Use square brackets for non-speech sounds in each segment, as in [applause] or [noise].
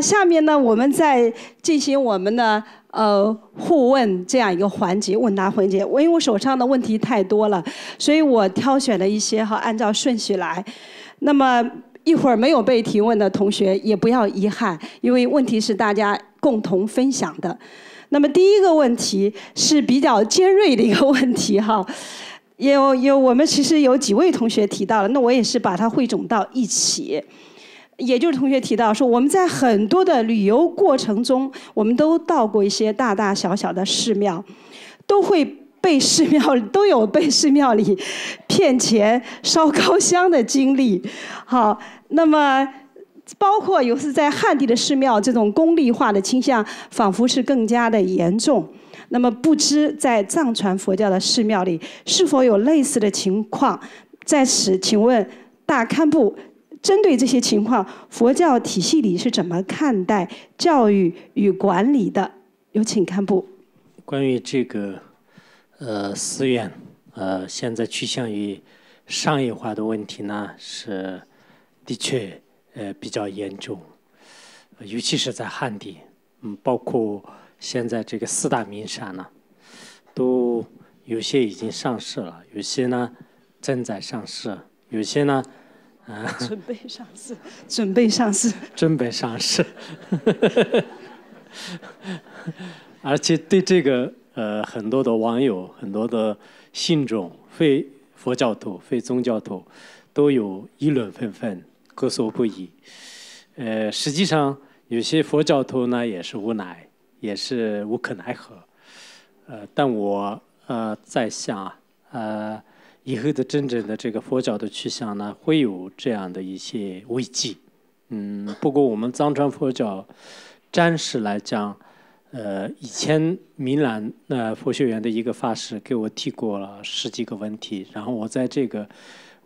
下面呢，我们再进行我们的呃互问这样一个环节，问答环节。我因为我手上的问题太多了，所以我挑选了一些哈，按照顺序来。那么一会儿没有被提问的同学也不要遗憾，因为问题是大家共同分享的。那么第一个问题是比较尖锐的一个问题哈，[laughs] 有有我们其实有几位同学提到了，那我也是把它汇总到一起。也就是同学提到说，我们在很多的旅游过程中，我们都到过一些大大小小的寺庙，都会被寺庙 [laughs] 都有被寺庙里骗钱、烧高香的经历。好，那么包括有是在汉地的寺庙，这种功利化的倾向仿佛是更加的严重。那么不知在藏传佛教的寺庙里是否有类似的情况？在此，请问大堪布。针对这些情况，佛教体系里是怎么看待教育与管理的？有请看布。关于这个，呃，寺院，呃，现在趋向于商业化的问题呢，是的确，呃，比较严重，尤其是在汉地，嗯，包括现在这个四大名山呢，都有些已经上市了，有些呢正在上市，有些呢。[laughs] 准备上市，准备上市，[laughs] 准备上市。[laughs] 而且对这个，呃，很多的网友，很多的信众，非佛教徒，非宗教徒，都有议论纷纷，各说不一。呃，实际上有些佛教徒呢，也是无奈，也是无可奈何。呃，但我呃在想啊，呃。以后的真正的这个佛教的去向呢，会有这样的一些危机。嗯，不过我们藏传佛教暂时来讲，呃，以前明兰呃佛学院的一个法师给我提过了十几个问题，然后我在这个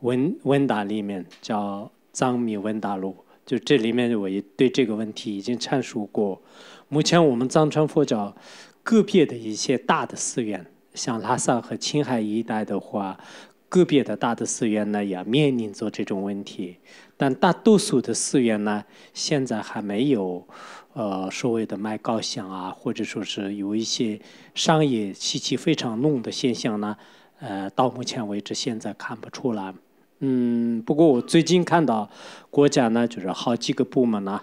文问答里面叫藏密问答录，就这里面我也对这个问题已经阐述过。目前我们藏传佛教个别的一些大的寺院。像拉萨和青海一带的话，个别的大的寺院呢也面临着这种问题，但大多数的寺院呢，现在还没有，呃，所谓的卖高香啊，或者说是有一些商业气息非常浓的现象呢，呃，到目前为止现在看不出来。嗯，不过我最近看到国家呢，就是好几个部门呢，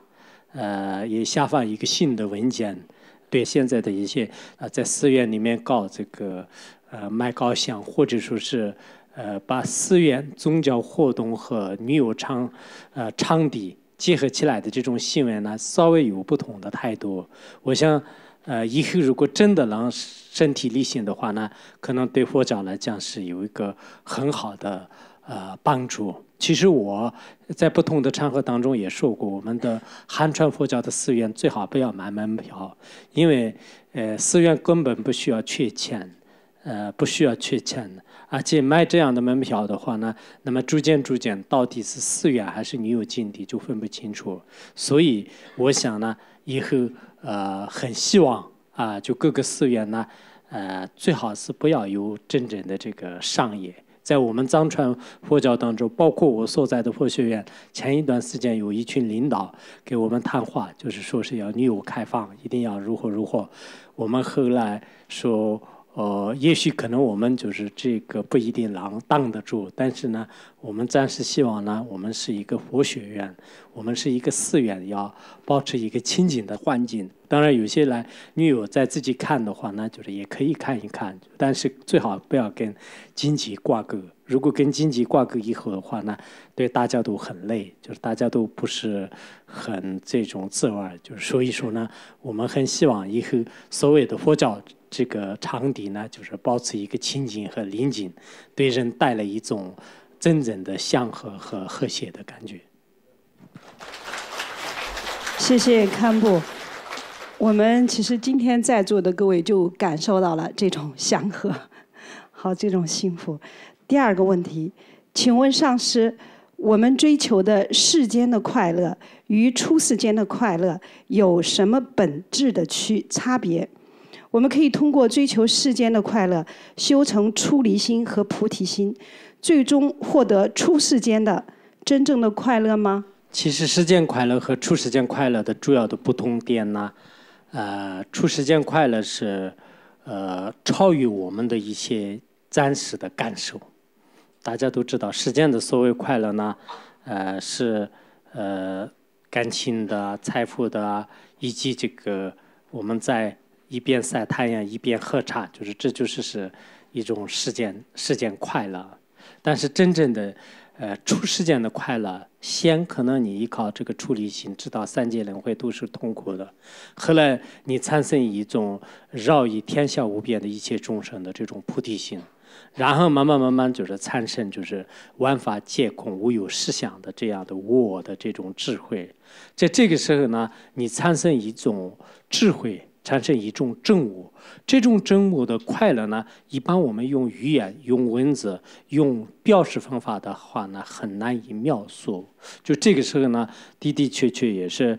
呃，也下发一个新的文件。对现在的一些啊，在寺院里面搞这个呃卖高香，或者说是呃把寺院宗教活动和女友场呃场地结合起来的这种行为呢，稍微有不同的态度。我想，呃，以后如果真的能身体力行的话呢，可能对佛教来讲是有一个很好的。呃，帮助。其实我在不同的场合当中也说过，我们的汉传佛教的寺院最好不要买门票，因为呃，寺院根本不需要缺钱，呃，不需要缺钱而且卖这样的门票的话呢，那么逐渐逐渐到底是寺院还是你有境地就分不清楚。所以我想呢，以后呃，很希望啊，就各个寺院呢，呃，最好是不要有真正的这个商业。在我们藏传佛教当中，包括我所在的佛学院，前一段时间有一群领导给我们谈话，就是说是要你部开放，一定要如何如何。我们后来说。呃，也许可能我们就是这个不一定能挡得住，但是呢，我们暂时希望呢，我们是一个佛学院，我们是一个寺院，要保持一个清净的环境。当然，有些呢，你有在自己看的话，那就是也可以看一看，但是最好不要跟经济挂钩。如果跟经济挂钩以后的话呢，对大家都很累，就是大家都不是很这种滋味。就是所以说呢，我们很希望以后所谓的佛教。这个场地呢，就是保持一个清静和宁静，对人带来一种真正的祥和和和谐的感觉。谢谢堪布，我们其实今天在座的各位就感受到了这种祥和，好，这种幸福。第二个问题，请问上师，我们追求的世间的快乐与出世间的快乐有什么本质的区差别？我们可以通过追求世间的快乐，修成出离心和菩提心，最终获得出世间的真正的快乐吗？其实世间快乐和出世间快乐的主要的不同点呢，呃，出世间快乐是，呃，超越我们的一些暂时的感受。大家都知道，世间的所谓快乐呢，呃，是，呃，感情的、财富的，以及这个我们在。一边晒太阳一边喝茶，就是这就是是，一种世间世间快乐。但是真正的，呃，出世间的快乐，先可能你依靠这个处理心，知道三界轮回都是痛苦的。后来你产生一种绕以天下无边的一切众生的这种菩提心，然后慢慢慢慢就是产生就是万法皆空、无有实相的这样的无我的这种智慧。在这个时候呢，你产生一种智慧。产生一种正悟，这种正悟的快乐呢，一般我们用语言、用文字、用表示方法的话呢，很难以描述。就这个时候呢，的的确确也是，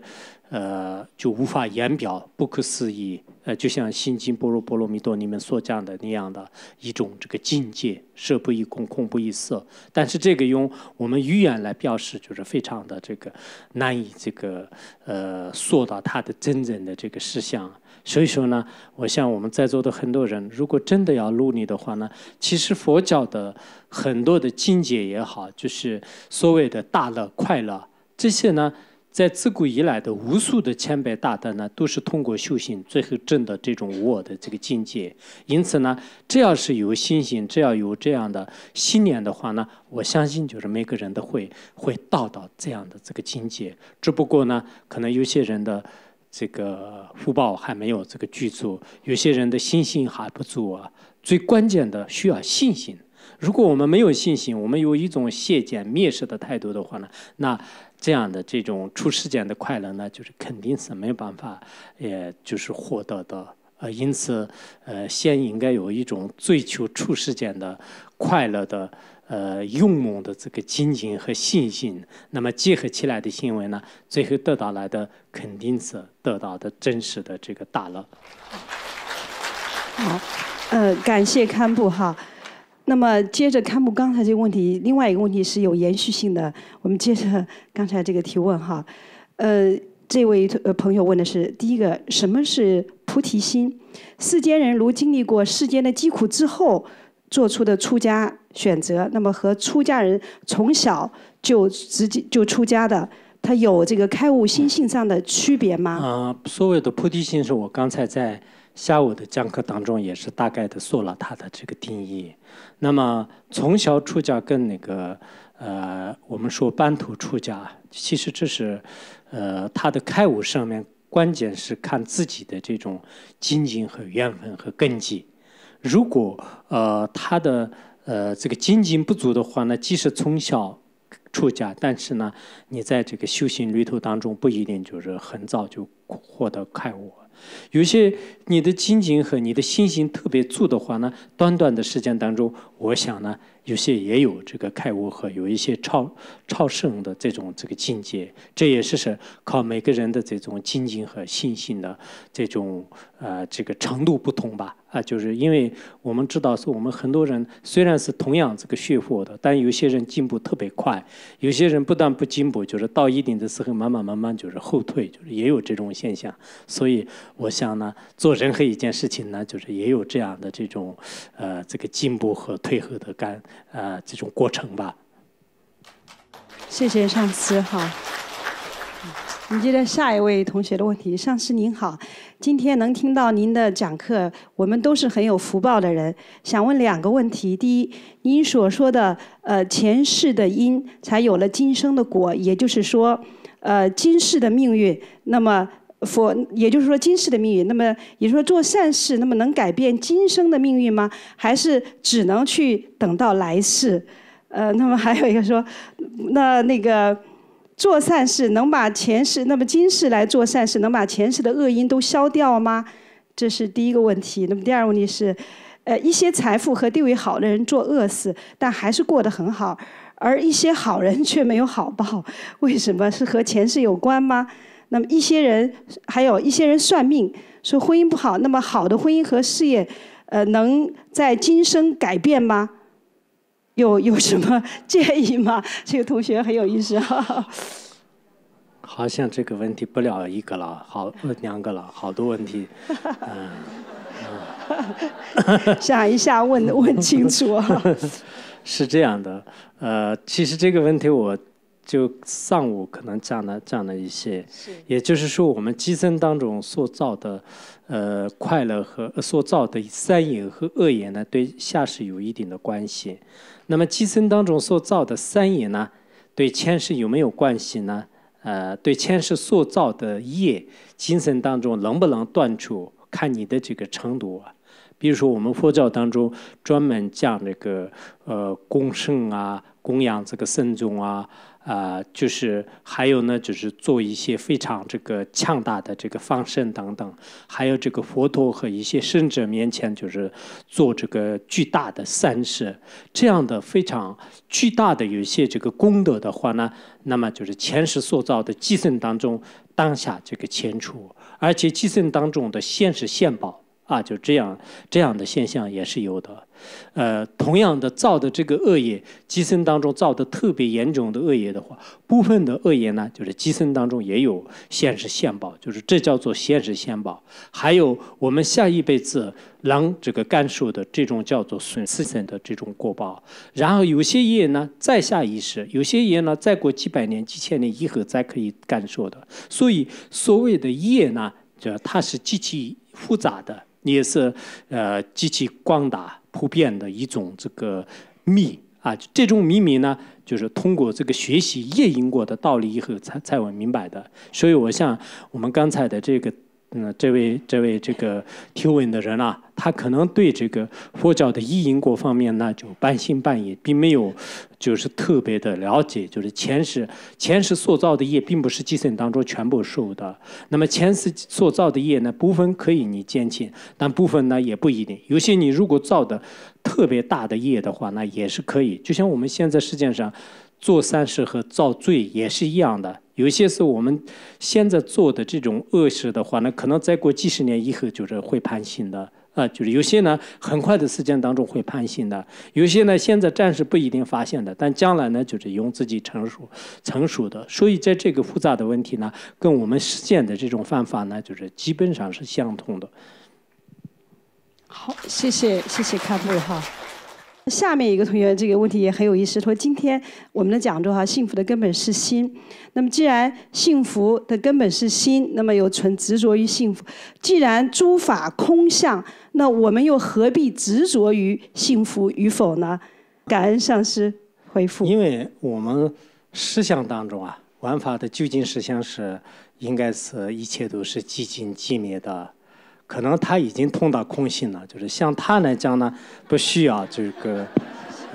呃，就无法言表，不可思议。呃，就像《心经》“波若波罗蜜多”里面所讲的那样的一种这个境界，色不异空，空不异色。但是这个用我们语言来表示，就是非常的这个难以这个呃说到它的真正的这个实相。所以说呢，我想我们在座的很多人，如果真的要努力的话呢，其实佛教的很多的境界也好，就是所谓的大乐、快乐这些呢。在自古以来的无数的千百大德呢，都是通过修行最后证的这种无我的这个境界。因此呢，只要是有信心，只要有这样的信念的话呢，我相信就是每个人都会会到达这样的这个境界。只不过呢，可能有些人的这个福报还没有这个具足，有些人的信心还不足啊。最关键的需要信心。如果我们没有信心，我们有一种卸怠、蔑视的态度的话呢，那。这样的这种出世间的快乐呢，就是肯定是没有办法，也就是获得的。呃，因此，呃，先应该有一种追求出世间的快乐的，呃，勇猛的这个精进和信心。那么结合起来的行为呢，最后得到来的肯定是得到的真实的这个大乐。好，呃，感谢堪布哈。那么接着开幕刚才这个问题，另外一个问题是有延续性的。我们接着刚才这个提问哈，呃，这位呃朋友问的是：第一个，什么是菩提心？世间人如经历过世间的疾苦之后做出的出家选择，那么和出家人从小就直接就出家的，他有这个开悟心性上的区别吗？啊，所谓的菩提心是我刚才在。下午的讲课当中，也是大概的说了他的这个定义。那么从小出家跟那个呃，我们说半途出家，其实这是呃他的开悟上面关键是看自己的这种精进和缘分和根基。如果呃他的呃这个精进不足的话，那即使从小出家，但是呢，你在这个修行旅途当中不一定就是很早就获得开悟。有些你的精进和你的心性特别足的话呢，短短的时间当中，我想呢。有些也有这个开悟和有一些超超胜的这种这个境界，这也是是靠每个人的这种精进和信心的这种呃这个程度不同吧啊，就是因为我们知道是我们很多人虽然是同样这个学佛的，但有些人进步特别快，有些人不但不进步，就是到一定的时候慢慢慢慢就是后退，就是也有这种现象。所以我想呢，做任何一件事情呢，就是也有这样的这种呃这个进步和退后的感。呃，这种过程吧。谢谢上司哈。你接着下一位同学的问题，上司您好，今天能听到您的讲课，我们都是很有福报的人。想问两个问题：第一，您所说的呃前世的因才有了今生的果，也就是说，呃今世的命运，那么。佛，也就是说今世的命运，那么也就是说做善事，那么能改变今生的命运吗？还是只能去等到来世？呃，那么还有一个说，那那个做善事能把前世，那么今世来做善事能把前世的恶因都消掉吗？这是第一个问题。那么第二个问题是，呃，一些财富和地位好的人做恶事，但还是过得很好，而一些好人却没有好报，[laughs] 为什么是和前世有关吗？那么一些人，还有一些人算命说婚姻不好，那么好的婚姻和事业，呃，能在今生改变吗？有 [laughs] 有什么建议吗？这个同学很有意思哈。好像这个问题不了一个了，好两个了，好多问题。嗯，想一下问问清楚啊。[laughs] 是这样的，呃，其实这个问题我。就上午可能讲了这样的一些，也就是说，我们机身当中塑造的，呃，快乐和塑造的善业和恶业呢，对下世有一定的关系。那么，机身当中塑造的善业呢，对前世有没有关系呢？呃，对前世塑造的业，精神当中能不能断除？看你的这个程度。比如说，我们佛教当中专门讲这个，呃，供圣啊，供养这个圣众啊。啊，就是还有呢，就是做一些非常这个强大的这个放生等等，还有这个佛陀和一些圣者面前，就是做这个巨大的三事，这样的非常巨大的有些这个功德的话呢，那么就是前世塑造的寄生当中当下这个迁出，而且寄生当中的现世现报啊，就这样这样的现象也是有的。呃，同样的造的这个恶业，今生当中造的特别严重的恶业的话，部分的恶业呢，就是今生当中也有现世现报，就是这叫做现世现报。还有我们下一辈子能这个感受的这种叫做损失性的这种果报。然后有些业呢，再下一世；有些业呢，再过几百年、几千年以后再可以感受的。所以，所谓的业呢，就它是极其复杂的，也是呃极其广大普遍的一种这个秘啊，这种秘密呢，就是通过这个学习夜莺果的道理以后，才才会明白的。所以，我像我们刚才的这个。那这位这位这个提问的人啊，他可能对这个佛教的意因果方面呢就半信半疑，并没有就是特别的了解。就是前世前世所造的业，并不是今生当中全部受的。那么前世所造的业呢，部分可以你减轻，但部分呢也不一定。有些你如果造的特别大的业的话，那也是可以。就像我们现在世界上做善事和造罪也是一样的。有些是我们现在做的这种恶事的话呢，可能再过几十年以后就是会判刑的啊，就是有些呢很快的时间当中会判刑的，有些呢现在暂时不一定发现的，但将来呢就是用自己成熟成熟的。所以在这个复杂的问题呢，跟我们实践的这种方法呢，就是基本上是相同的。好，谢谢谢谢开幕哈。下面一个同学这个问题也很有意思，他说：“今天我们的讲座哈，幸福的根本是心。那么既然幸福的根本是心，那么又存执着于幸福？既然诸法空相，那我们又何必执着于幸福与否呢？”感恩上师回复。因为我们实相当中啊，玩法的究竟实相是应该是一切都是寂静寂灭的。可能他已经通到空性了，就是像他来讲呢，不需要这个，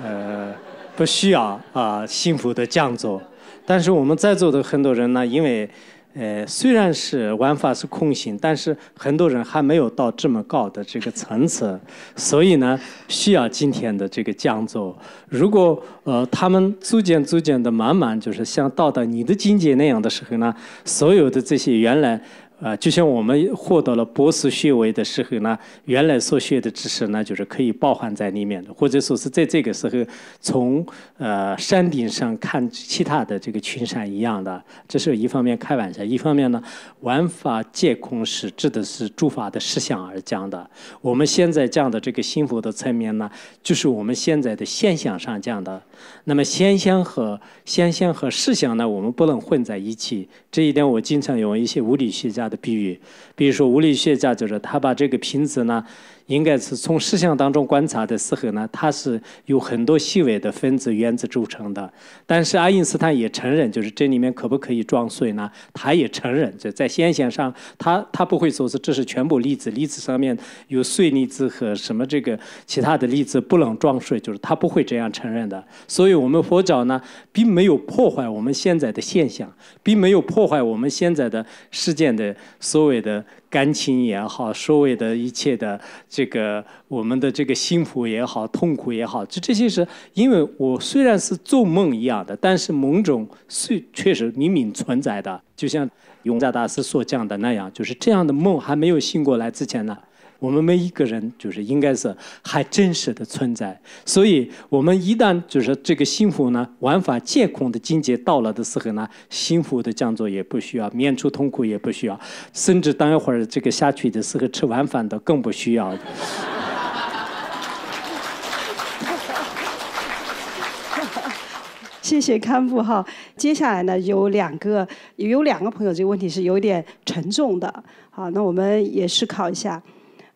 呃，不需要啊，幸福的降座。但是我们在座的很多人呢，因为，呃，虽然是玩法是空性，但是很多人还没有到这么高的这个层次，所以呢，需要今天的这个讲座。如果呃，他们逐渐逐渐的慢慢就是像到达你的境界那样的时候呢，所有的这些原来。啊，就像我们获得了博士学位的时候呢，原来所学的知识呢，就是可以包含在里面的，或者说是在这个时候，从呃山顶上看其他的这个群山一样的。这是一方面开玩笑，一方面呢，玩法皆空是指的是诸法的实相而讲的。我们现在讲的这个心佛的层面呢，就是我们现在的现象上讲的。那么，现象和现象和实相呢，我们不能混在一起。这一点我经常用一些物理学家。的比喻，比如说，物理学家就是他把这个瓶子呢。应该是从实相当中观察的时候呢，它是有很多细微的分子原子组成的。但是爱因斯坦也承认，就是这里面可不可以装水呢？他也承认，就在先贤上，他他不会说是这是全部粒子，粒子上面有碎粒子和什么这个其他的粒子不能装水，就是他不会这样承认的。所以，我们佛教呢，并没有破坏我们现在的现象，并没有破坏我们现在的事件的所谓的。感情也好，所谓的一切的这个，我们的这个幸福也好，痛苦也好，就这些是，因为我虽然是做梦一样的，但是某种是确实明明存在的，就像永嘉大师所讲的那样，就是这样的梦还没有醒过来之前呢。我们每一个人就是应该是还真实的存在，所以我们一旦就是这个幸福呢，玩法皆空的境界到了的时候呢，幸福的降座也不需要，免除痛苦也不需要，甚至等一会儿这个下去的时候吃晚饭都更不需要。[laughs] 谢谢康复哈，接下来呢有两个，有两个朋友这个问题是有点沉重的，好，那我们也思考一下。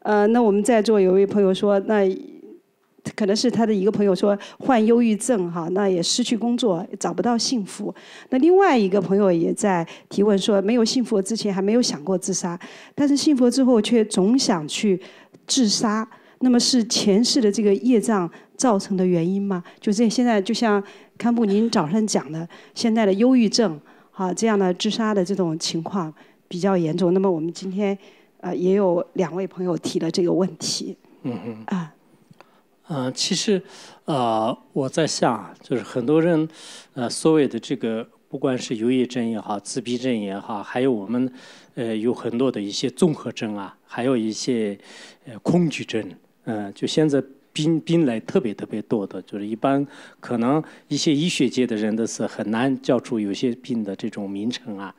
呃，那我们在座有位朋友说，那可能是他的一个朋友说，患忧郁症哈，那也失去工作，找不到幸福。那另外一个朋友也在提问说，没有幸福之前还没有想过自杀，但是幸福之后却总想去自杀。那么是前世的这个业障造成的原因吗？就这现在就像堪布您早上讲的，现在的忧郁症，哈这样的自杀的这种情况比较严重。那么我们今天。啊，也有两位朋友提了这个问题。嗯嗯啊，嗯，其实，呃，我在想，就是很多人，呃，所谓的这个，不管是忧郁症也好，自闭症也好，还有我们，呃，有很多的一些综合症啊，还有一些，呃，恐惧症，嗯，就现在病病来特别特别多的，就是一般可能一些医学界的人都是很难叫出有些病的这种名称啊。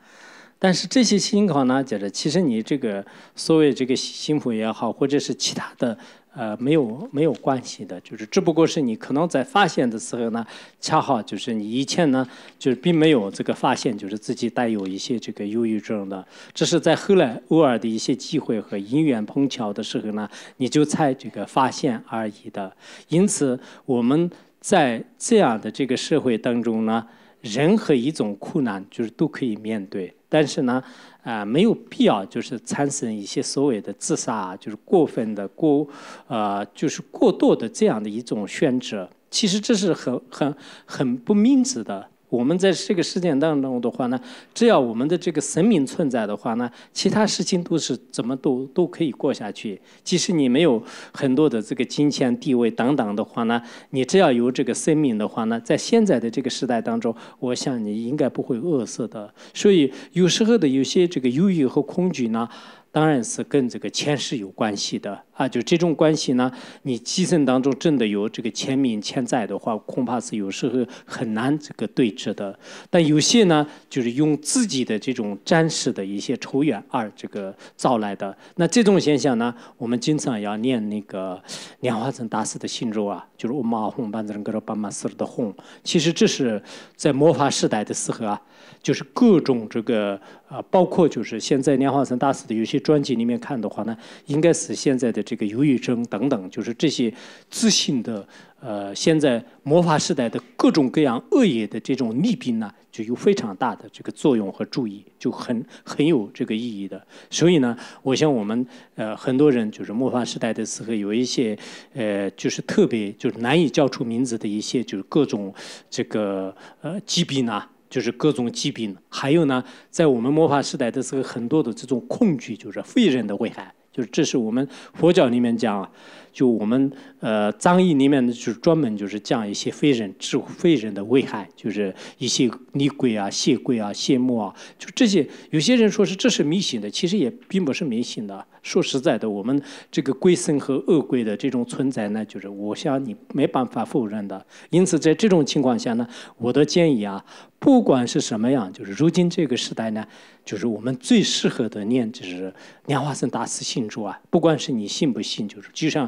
但是这些心考呢，就是其实你这个所谓这个心佛也好，或者是其他的，呃，没有没有关系的，就是只不过是你可能在发现的时候呢，恰好就是你以前呢，就是并没有这个发现，就是自己带有一些这个忧郁症的，只是在后来偶尔的一些机会和因缘碰巧的时候呢，你就才这个发现而已的。因此，我们在这样的这个社会当中呢，任何一种困难就是都可以面对。但是呢，啊，没有必要，就是产生一些所谓的自杀，就是过分的过，呃，就是过度的这样的一种选择，其实这是很很很不明智的。我们在这个世界当中的话呢，只要我们的这个生命存在的话呢，其他事情都是怎么都都可以过下去。即使你没有很多的这个金钱、地位等等的话呢，你只要有这个生命的话呢，在现在的这个时代当中，我想你应该不会饿死的。所以有时候的有些这个忧郁和恐惧呢。当然是跟这个前世有关系的啊，就这种关系呢，你今生当中真的有这个前名前债的话，恐怕是有时候很难这个对峙的。但有些呢，就是用自己的这种战士的一些仇怨而这个造来的。那这种现象呢，我们经常要念那个莲花生大师的心咒啊，就是我们阿班子人跟着帮忙似的哄。其实这是在魔法时代的时候啊。就是各种这个啊，包括就是现在莲华曾大师的有些专辑里面看的话呢，应该是现在的这个忧郁症等等，就是这些自信的呃，现在魔法时代的各种各样恶业的这种利兵呢，就有非常大的这个作用和注意，就很很有这个意义的。所以呢，我想我们呃很多人就是魔法时代的时候有一些呃就是特别就是难以叫出名字的一些就是各种这个呃疾病呢。就是各种疾病，还有呢，在我们魔法时代的时候，很多的这种恐惧，就是非人的危害，就是这是我们佛教里面讲就我们呃藏译里面呢，就专门就是讲一些非人、智慧人的危害，就是一些泥鬼啊、邪鬼啊、邪魔啊，就这些。有些人说是这是迷信的，其实也并不是迷信的。说实在的，我们这个鬼神和恶鬼的这种存在呢，就是我想你没办法否认的。因此，在这种情况下呢，我的建议啊。不管是什么样，就是如今这个时代呢，就是我们最适合的念，就是《莲花生大师信主啊。不管是你信不信，就是就像，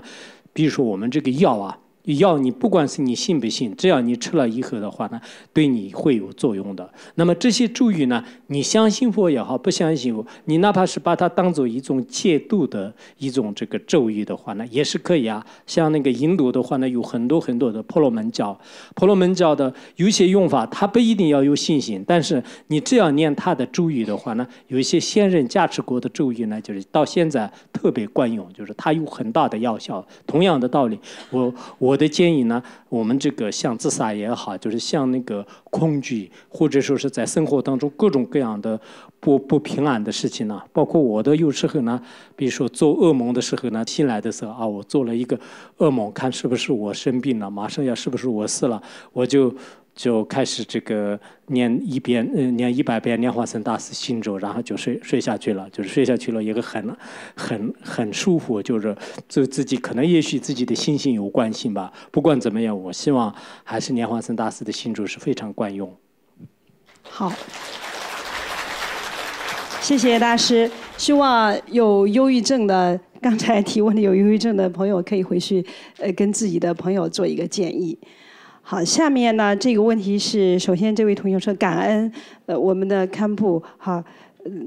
比如说我们这个药啊。药，你不管是你信不信，只要你吃了以后的话呢，对你会有作用的。那么这些咒语呢，你相信佛也好，不相信佛，你哪怕是把它当做一种戒度的一种这个咒语的话呢，也是可以啊。像那个印度的话呢，有很多很多的婆罗门教，婆罗门教的有些用法，它不一定要有信心，但是你只要念它的咒语的话呢，有一些先人加持过的咒语呢，就是到现在特别管用，就是它有很大的药效。同样的道理，我我。我的建议呢，我们这个像自杀也好，就是像那个恐惧，或者说是在生活当中各种各样的不不平安的事情呢，包括我的有时候呢，比如说做噩梦的时候呢，醒来的时候啊，我做了一个噩梦，看是不是我生病了，马上要是不是我死了，我就。就开始这个念一遍，嗯，念一百遍念华生大师心咒，然后就睡睡下去了，就是睡下去了，一个很，很很舒服，就是就自己可能也许自己的心性有关系吧。不管怎么样，我希望还是念华生大师的心咒是非常管用。好，谢谢大师。希望有忧郁症的，刚才提问的有忧郁症的朋友可以回去，呃，跟自己的朋友做一个建议。好，下面呢，这个问题是首先这位同学说感恩，呃，我们的堪布哈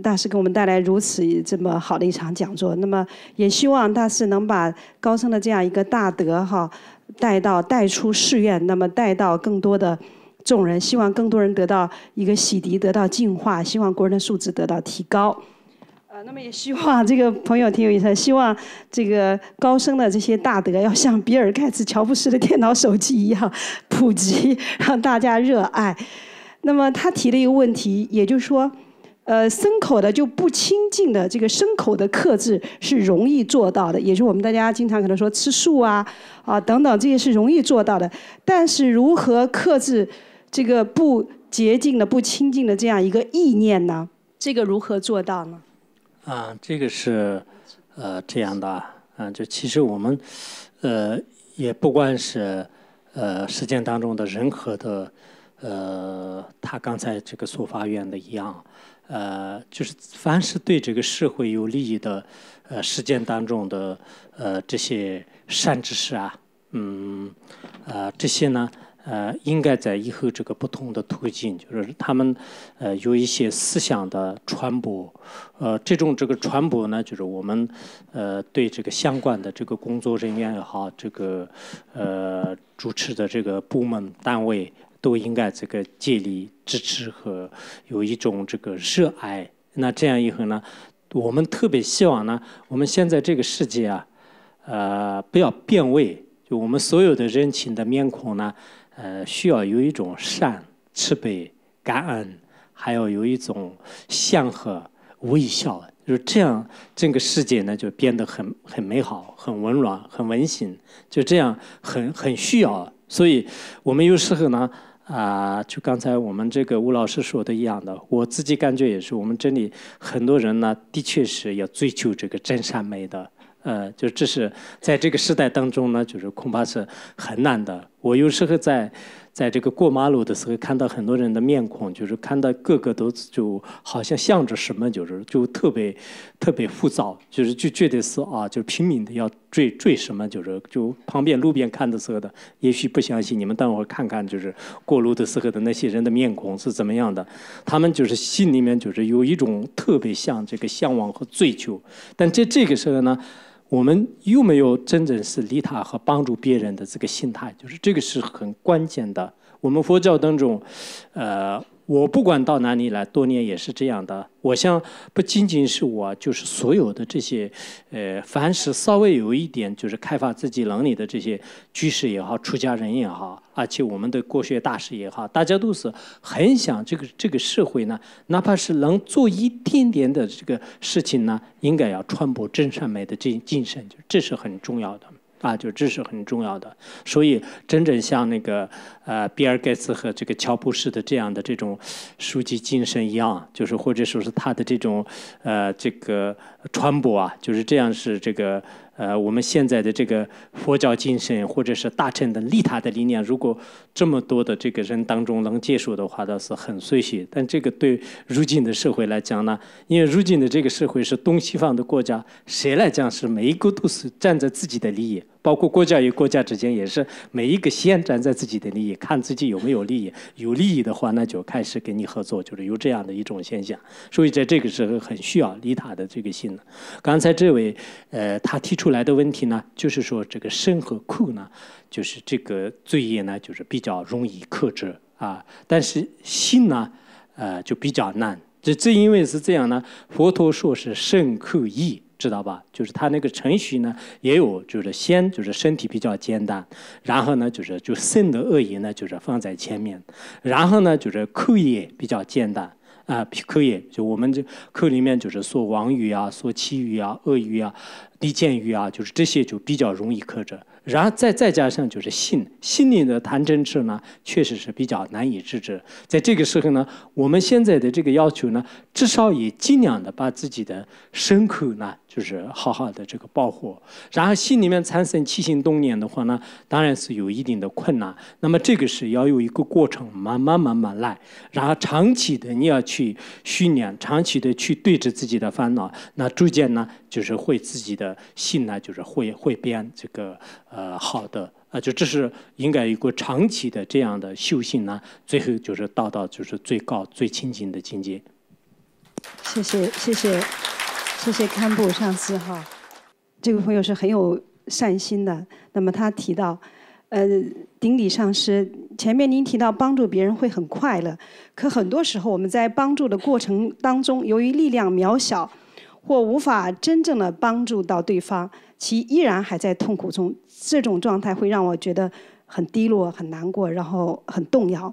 大师给我们带来如此这么好的一场讲座，那么也希望大师能把高僧的这样一个大德哈带到带出寺院，那么带到更多的众人，希望更多人得到一个洗涤，得到净化，希望国人的素质得到提高。那么也希望这个朋友挺有意思，希望这个高深的这些大德要像比尔盖茨、乔布斯的电脑手机一样普及，让大家热爱。那么他提了一个问题，也就是说，呃，牲口的就不清净的这个牲口的克制是容易做到的，也就是我们大家经常可能说吃素啊、啊等等这些是容易做到的。但是如何克制这个不洁净的、不清净的这样一个意念呢？这个如何做到呢？啊，这个是呃这样的啊，嗯，就其实我们呃也不光是呃实践当中的任何的呃，他刚才这个诉法院的一样，呃，就是凡是对这个社会有利益的呃实践当中的呃这些善知识啊，嗯，呃这些呢。呃，应该在以后这个不同的途径，就是他们，呃，有一些思想的传播，呃，这种这个传播呢，就是我们，呃，对这个相关的这个工作人员也好，这个，呃，主持的这个部门单位都应该这个建力支持和有一种这个热爱。那这样以后呢，我们特别希望呢，我们现在这个世界啊，呃，不要变味，就我们所有的人群的面孔呢。呃，需要有一种善、慈悲、感恩，还要有一种祥和、微笑，就这样，这个世界呢就变得很很美好、很温暖、很温馨。就这样，很很需要。所以，我们有时候呢，啊，就刚才我们这个吴老师说的一样的，我自己感觉也是，我们这里很多人呢，的确是要追求这个真善美的。呃，就这是在这个时代当中呢，就是恐怕是很难的。我有时候在在这个过马路的时候，看到很多人的面孔，就是看到个个都就好像向着什么，就是就特别特别浮躁，就是就觉得是啊，就拼命的要追追什么，就是就旁边路边看的时候的，也许不相信你们，等会看看就是过路的时候的那些人的面孔是怎么样的，他们就是心里面就是有一种特别像这个向往和追求，但在这个时候呢。我们又没有真正是利他和帮助别人的这个心态，就是这个是很关键的。我们佛教当中，呃。我不管到哪里来，多年也是这样的。我想，不仅仅是我，就是所有的这些，呃，凡是稍微有一点就是开发自己能力的这些居士也好、出家人也好，而且我们的国学大师也好，大家都是很想这个这个社会呢，哪怕是能做一点点的这个事情呢，应该要传播真善美的这精神，这是很重要的。啊，就这是很重要的，所以真正像那个呃，比尔盖茨和这个乔布斯的这样的这种书籍精神一样，就是或者说是他的这种呃这个传播啊，就是这样是这个。呃，我们现在的这个佛教精神，或者是大乘的利他的理念，如果这么多的这个人当中能接受的话，倒是很随喜。但这个对如今的社会来讲呢，因为如今的这个社会是东西方的国家，谁来讲是每一个都是站在自己的利益。包括国家与国家之间也是，每一个先站在自己的利益，看自己有没有利益，有利益的话，那就开始跟你合作，就是有这样的一种现象。所以在这个时候很需要利他的这个心刚才这位，呃，他提出来的问题呢，就是说这个身和库呢，就是这个罪业呢，就是比较容易克制啊，但是心呢，呃，就比较难。这正因为是这样呢，佛陀说是身、克意。知道吧？就是他那个程序呢，也有，就是先就是身体比较简单，然后呢，就是就肾的恶意呢，就是放在前面，然后呢，就是口也比较简单啊，口也就我们就口里面就是说王语啊、说七语啊、恶语啊、离间语啊，就是这些就比较容易克着。然后再再加上就是心心里的贪嗔痴呢，确实是比较难以制止。在这个时候呢，我们现在的这个要求呢，至少也尽量的把自己的牲口呢，就是好好的这个保护。然后心里面产生起心动念的话呢，当然是有一定的困难。那么这个是要有一个过程，慢慢慢慢来。然后长期的你要去训练，长期的去对峙自己的烦恼，那逐渐呢。就是会自己的信呢，就是会会编这个呃好的啊，就这是应该有个长期的这样的修行呢，最后就是达到就是最高最清净的境界。谢谢谢谢谢谢堪布上师哈，这个朋友是很有善心的。那么他提到，呃顶礼上师，前面您提到帮助别人会很快乐，可很多时候我们在帮助的过程当中，由于力量渺小。或无法真正的帮助到对方，其依然还在痛苦中。这种状态会让我觉得很低落、很难过，然后很动摇。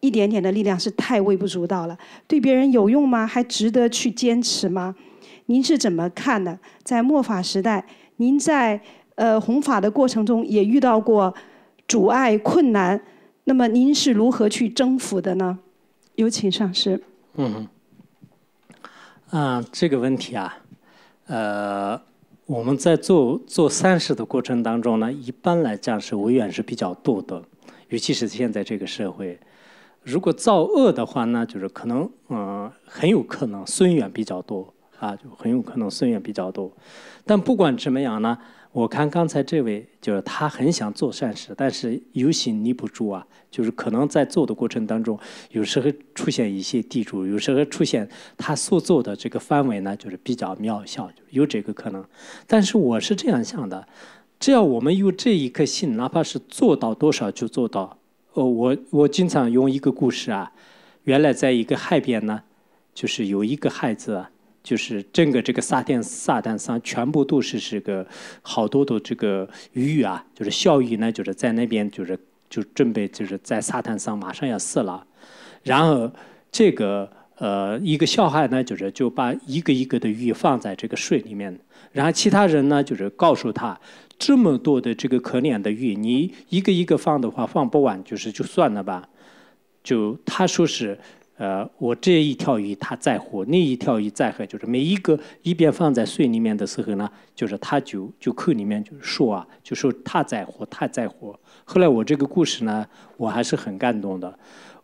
一点点的力量是太微不足道了，对别人有用吗？还值得去坚持吗？您是怎么看的？在末法时代，您在呃弘法的过程中也遇到过阻碍、困难，那么您是如何去征服的呢？有请上师。嗯。啊，这个问题啊，呃，我们在做做善事的过程当中呢，一般来讲是违缘是比较多的，尤其是现在这个社会，如果造恶的话呢，就是可能嗯，很有可能孙远比较多啊，就很有可能孙远比较多，但不管怎么样呢。我看刚才这位就是他很想做善事，但是有心抵不住啊，就是可能在做的过程当中，有时候出现一些地主，有时候出现他所做的这个范围呢，就是比较渺小，有这个可能。但是我是这样想的，只要我们有这一颗心，哪怕是做到多少就做到。哦，我我经常用一个故事啊，原来在一个海边呢，就是有一个孩子啊。就是整个这个沙滩沙滩上全部都是这个好多的这个鱼啊，就是小鱼呢，就是在那边就是就准备就是在沙滩上马上要死了，然后这个呃一个小孩呢，就是就把一个一个的鱼放在这个水里面，然后其他人呢就是告诉他这么多的这个可怜的鱼，你一个一个放的话放不完，就是就算了吧，就他说是。呃，我这一条鱼它在乎，那一条鱼在乎，就是每一个一边放在水里面的时候呢，就是它就就口里面就说，啊，就说它在乎它在乎。后来我这个故事呢，我还是很感动的。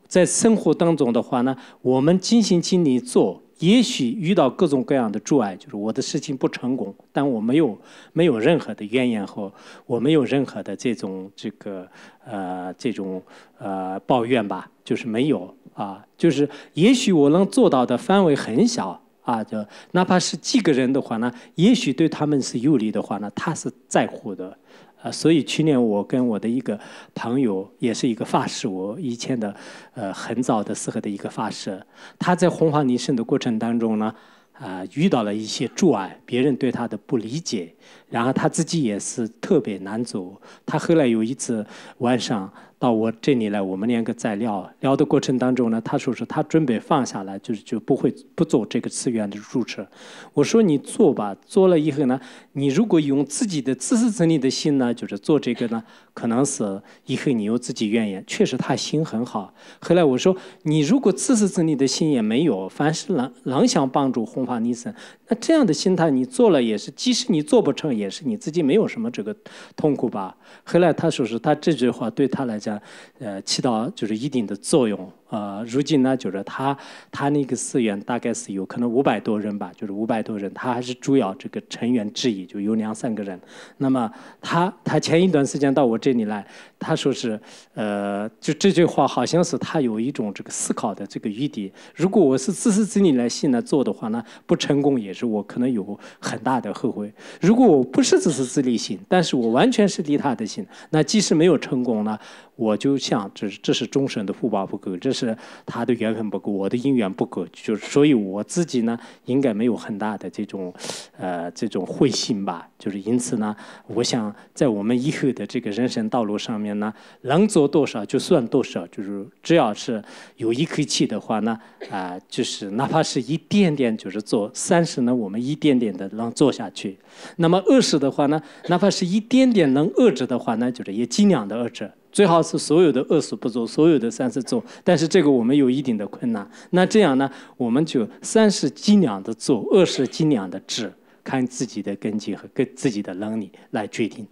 在生活当中的话呢，我们尽心尽力做，也许遇到各种各样的阻碍，就是我的事情不成功，但我没有没有任何的怨言和我没有任何的这种这个呃这种呃抱怨吧，就是没有。啊，就是也许我能做到的范围很小啊，就哪怕是几个人的话，呢，也许对他们是有利的话呢，他是在乎的。呃，所以去年我跟我的一个朋友，也是一个法师，我以前的，呃，很早的时候的一个法师，他在弘法尼生的过程当中呢，啊，遇到了一些阻碍，别人对他的不理解，然后他自己也是特别难走。他后来有一次晚上。到我这里来，我们两个在聊。聊的过程当中呢，他说是他准备放下来，就是就不会不做这个次元的主持。我说你做吧，做了以后呢，你如果用自己的自私自利的心呢，就是做这个呢，可能是以后你有自己怨言。确实他心很好。后来我说，你如果自私自利的心也没有，凡是狼狼想帮助红发尼森，那这样的心态你做了也是，即使你做不成也是你自己没有什么这个痛苦吧。后来他说是，他这句话对他来讲。呃，起到就是一定的作用。呃，如今呢，就是他他那个寺院大概是有可能五百多人吧，就是五百多人，他还是主要这个成员之一，就有两三个人。那么他他前一段时间到我这里来，他说是，呃，就这句话好像是他有一种这个思考的这个余地。如果我是自私自利来信来做的话呢，不成功也是我可能有很大的后悔。如果我不是自私自利性，但是我完全是利他的心，那即使没有成功呢，我就想这是这是终身的福报不够，这是。是他的缘分不够，我的姻缘不够，就是所以我自己呢，应该没有很大的这种，呃，这种慧心吧。就是因此呢，我想在我们以后的这个人生道路上面呢，能做多少就算多少，就是只要是有一口气的话呢，啊，就是哪怕是一点点，就是做。三十呢，我们一点点的能做下去。那么二十的话呢，哪怕是一点点能遏制的话呢，就是也尽量的遏制。最好是所有的恶事不做，所有的善事做。但是这个我们有一定的困难。那这样呢，我们就三十斤两的做，二十斤两的治，看自己的根基和跟自己的能力来决定。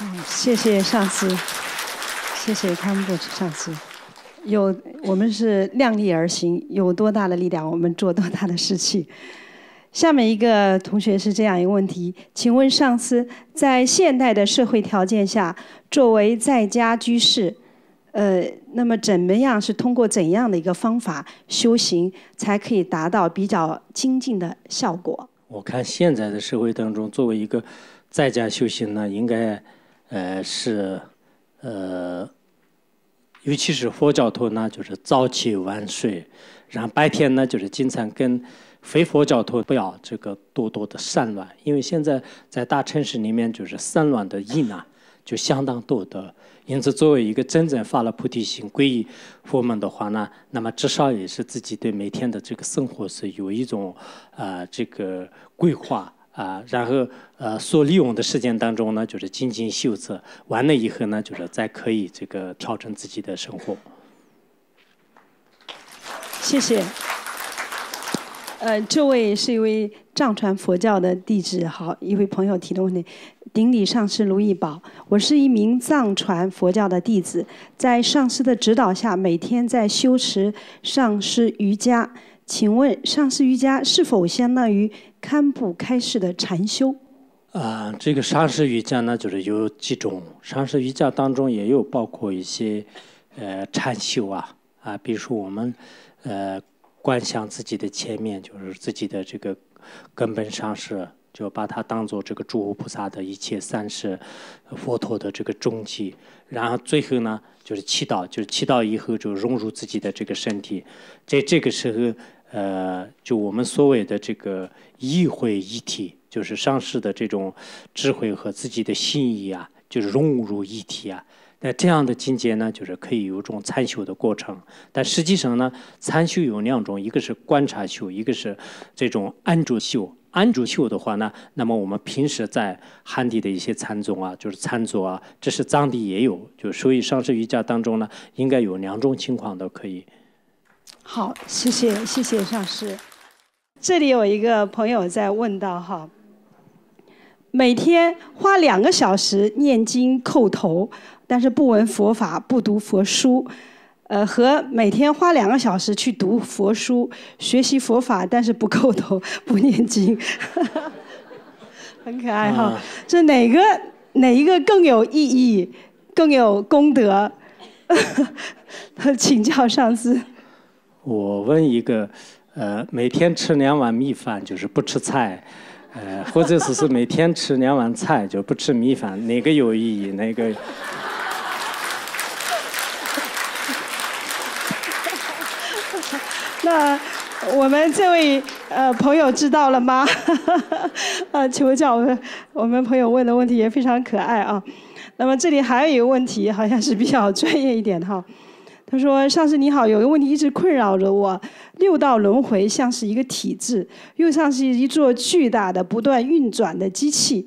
嗯，谢谢上司，谢谢他们的上司。有我们是量力而行，有多大的力量我们做多大的事情。下面一个同学是这样一个问题，请问上司，在现代的社会条件下，作为在家居士，呃，那么怎么样是通过怎样的一个方法修行，才可以达到比较精进的效果？我看现在的社会当中，作为一个在家修行呢，应该，呃，是，呃，尤其是佛教徒呢，就是早起晚睡，然后白天呢，就是经常跟。非佛教徒不要这个多多的散乱，因为现在在大城市里面，就是散乱的因啊，就相当多的。因此，作为一个真正发了菩提心皈依佛门的话呢，那么至少也是自己对每天的这个生活是有一种啊这个规划啊，然后呃所利用的时间当中呢，就是精进修持，完了以后呢，就是再可以这个调整自己的生活。谢谢。呃，这位是一位藏传佛教的弟子，好，一位朋友提的问题：顶礼上师卢义宝。我是一名藏传佛教的弟子，在上师的指导下，每天在修持上师瑜伽。请问上师瑜伽是否相当于堪布开示的禅修？啊，这个上师瑜伽呢，就是有几种。上师瑜伽当中也有包括一些呃禅修啊啊，比如说我们呃。观想自己的前面，就是自己的这个根本上师，就把它当做这个诸佛菩萨的一切三世佛陀的这个终极。然后最后呢，就是祈祷，就是祈祷以后就融入自己的这个身体。在这个时候，呃，就我们所谓的这个意会一体，就是上师的这种智慧和自己的心意啊，就是融入一体啊。那这样的境界呢，就是可以有一种参修的过程。但实际上呢，参修有两种，一个是观察修，一个是这种安住修。安住修的话呢，那么我们平时在汉地的一些禅宗啊，就是禅坐啊，这是藏地也有。就所以上师瑜伽当中呢，应该有两种情况都可以。好，谢谢谢谢上师。这里有一个朋友在问到哈，每天花两个小时念经叩头。但是不闻佛法，不读佛书，呃，和每天花两个小时去读佛书、学习佛法，但是不叩头、[laughs] 不念经，[laughs] 很可爱哈。这哪个哪一个更有意义，更有功德？[laughs] 请教上司。我问一个，呃，每天吃两碗米饭就是不吃菜，呃，或者是是每天吃两碗菜就不吃米饭，哪个有意义？哪个？那我们这位呃朋友知道了吗？[laughs] 呃，请问一下我们我们朋友问的问题也非常可爱啊。那么这里还有一个问题，好像是比较专业一点的哈。[laughs] 他说：“上师你好，有个问题一直困扰着我，六道轮回像是一个体制，又像是一座巨大的不断运转的机器。”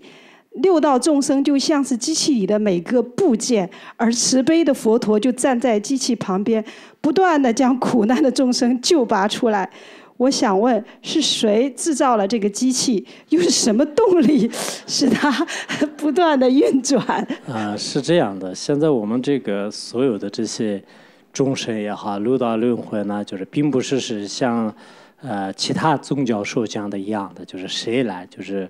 六道众生就像是机器里的每个部件，而慈悲的佛陀就站在机器旁边，不断的将苦难的众生救拔出来。我想问，是谁制造了这个机器？又是什么动力使它不断的运转？啊，是这样的。现在我们这个所有的这些众生也好，六道轮回呢，就是并不是是像呃其他宗教授讲的一样的，就是谁来就是。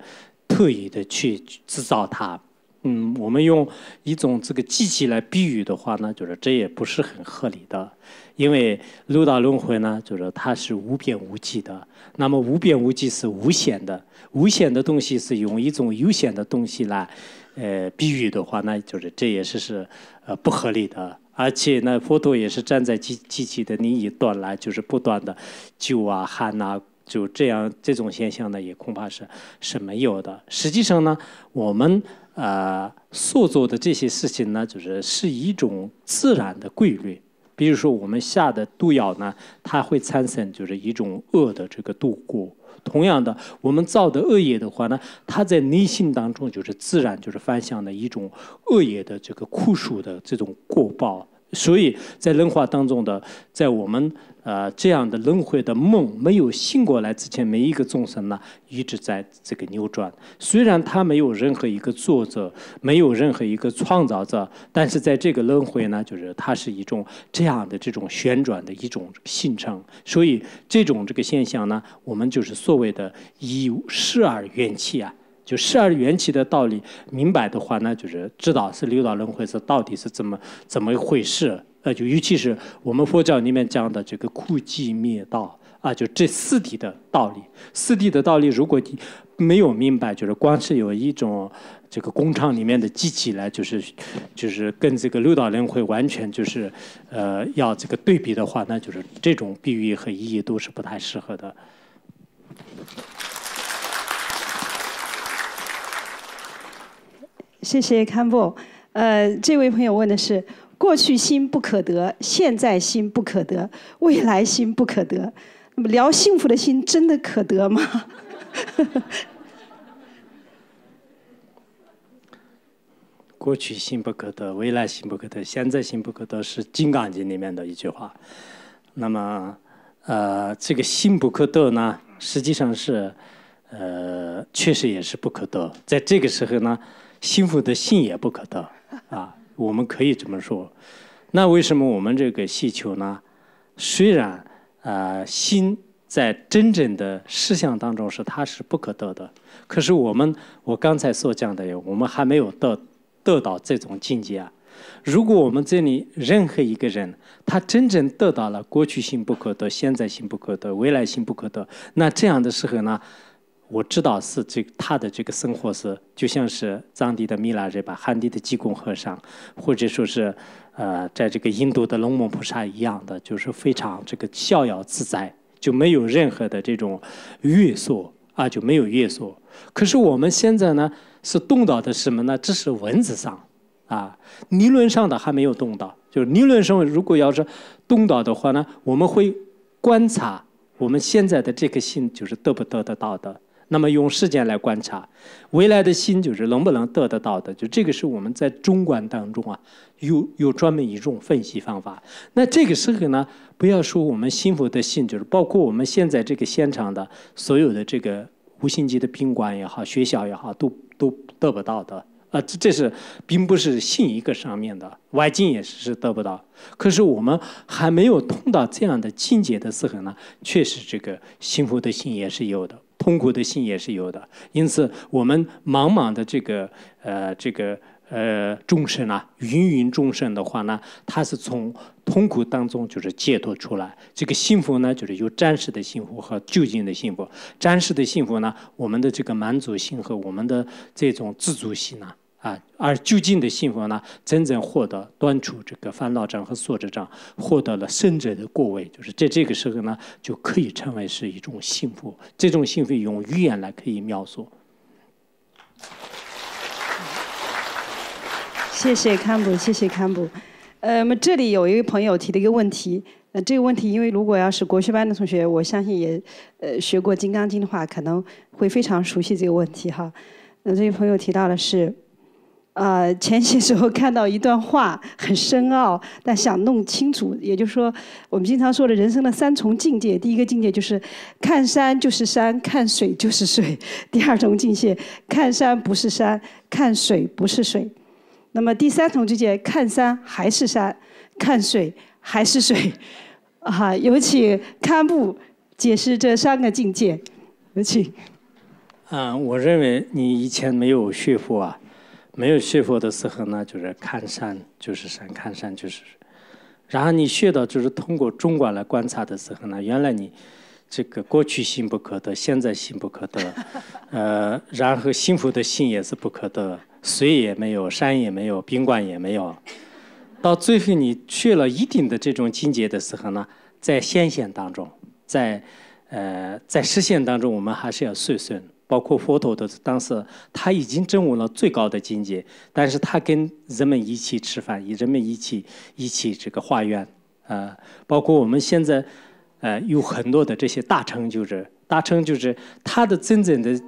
刻意的去制造它，嗯，我们用一种这个机器来比喻的话呢，就是这也不是很合理的，因为六道轮回呢，就是它是无边无际的。那么无边无际是无限的，无限的东西是用一种有限的东西来，呃，比喻的话那就是这也是是呃不合理的。而且呢，佛陀也是站在机机器的另一端来，就是不断的救啊，喊啊。就这样，这种现象呢，也恐怕是是没有的。实际上呢，我们呃所做的这些事情呢，就是是一种自然的规律。比如说，我们下的毒药呢，它会产生就是一种恶的这个毒果。同样的，我们造的恶业的话呢，它在内心当中就是自然就是反向的一种恶业的这个酷暑的这种过报。所以在人话当中的，在我们。呃，这样的轮回的梦没有醒过来之前，每一个众生呢，一直在这个扭转。虽然他没有任何一个作者，没有任何一个创造者，但是在这个轮回呢，就是它是一种这样的这种旋转的一种形成。所以，这种这个现象呢，我们就是所谓的以事而缘起啊，就事而缘起的道理明白的话呢，就是知道是六道轮回是到底是怎么怎么一回事。呃，就尤其是我们佛教里面讲的这个苦集灭道啊，就这四谛的道理，四谛的道理，如果你没有明白，就是光是有一种这个工厂里面的机器来，就是就是跟这个六道轮回完全就是呃要这个对比的话，那就是这种比喻和意义都是不太适合的。谢谢康布。呃，这位朋友问的是。过去心不可得，现在心不可得，未来心不可得。那么，聊幸福的心真的可得吗？[laughs] 过去心不可得，未来心不可得，现在心不可得，是《金刚经》里面的一句话。那么，呃，这个心不可得呢，实际上是，呃，确实也是不可得。在这个时候呢，幸福的心也不可得啊。我们可以这么说，那为什么我们这个气球呢？虽然，呃，心在真正的事项当中是它是不可得的，可是我们我刚才所讲的，我们还没有得得到这种境界啊。如果我们这里任何一个人，他真正得到了过去心不可得，现在心不可得，未来心不可得，那这样的时候呢？我知道是这他的这个生活是就像是藏地的米拉日巴、汉地的济公和尚，或者说是，呃，在这个印度的龙门菩萨一样的，就是非常这个逍遥自在，就没有任何的这种约束啊，就没有约束。可是我们现在呢，是动到的什么呢？只是文字上啊，理论上的还没有动到。就是理论上，如果要是动到的话呢，我们会观察我们现在的这颗心，就是得不得得到的。那么用事件来观察，未来的心就是能不能得得到的，就这个是我们在中观当中啊，有有专门一种分析方法。那这个时候呢，不要说我们心佛的心，就是包括我们现在这个现场的所有的这个无心级的宾馆也好，学校也好，都都得不到的啊。这这是并不是信一个上面的外境也是是得不到。可是我们还没有通到这样的境界的时候呢，确实这个心佛的心也是有的。痛苦的心也是有的，因此我们茫茫的这个呃这个呃众生啊，芸芸众生的话呢，它是从痛苦当中就是解脱出来。这个幸福呢，就是有暂时的幸福和究竟的幸福。暂时的幸福呢，我们的这个满足心和我们的这种自主心呢。啊，而究竟的幸福呢？真正获得端出这个烦恼障和所知障，获得了圣者的过位，就是在这个时候呢，就可以称为是一种幸福。这种幸福用语言来可以描述。谢谢堪布，谢谢堪布。呃，那么这里有一位朋友提的一个问题。呃，这个问题，因为如果要是国学班的同学，我相信也呃学过《金刚经》的话，可能会非常熟悉这个问题哈。那这位朋友提到的是。啊，前些时候看到一段话很深奥，但想弄清楚。也就是说，我们经常说的人生的三重境界：第一个境界就是看山就是山，看水就是水；第二种境界，看山不是山，看水不是水；那么第三重境界，看山还是山，看水还是水。啊，有请堪布解释这三个境界。有请。嗯，我认为你以前没有学佛啊。没有学佛的时候呢，就是看山就是山，看山就是。然后你学到就是通过中观来观察的时候呢，原来你这个过去心不可得，现在心不可得，呃，然后幸福的心也是不可得，水也没有，山也没有，宾馆也没有。到最后你去了一定的这种境界的时候呢，在现现当中，在呃在实现当中，我们还是要顺顺。包括佛陀的当时他已经证悟了最高的境界，但是他跟人们一起吃饭，与人们一起一起这个化缘，啊，包括我们现在，呃，有很多的这些大成就者，大成就者他的真正的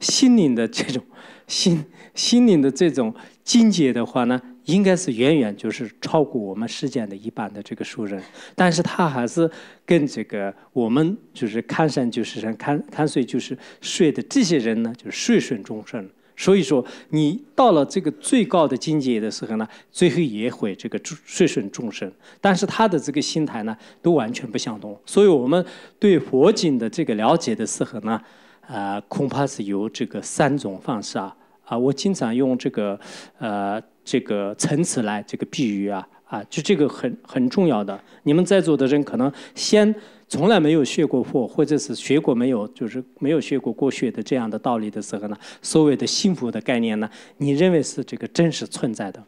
心灵的这种心心灵的这种境界的话呢。应该是远远就是超过我们世间的一半的这个俗人，但是他还是跟这个我们就是看山就是看看水就是水的这些人呢，就是税顺众生。所以说，你到了这个最高的境界的时候呢，最后也会这个税顺众生。但是他的这个心态呢，都完全不相同。所以我们对佛经的这个了解的时候呢，呃，恐怕是有这个三种方式啊。啊，我经常用这个，呃。这个层次来，这个比喻啊，啊，就这个很很重要的。你们在座的人可能先从来没有学过佛，或者是学过没有，就是没有学过过学的这样的道理的时候呢，所谓的幸福的概念呢，你认为是这个真实存在的。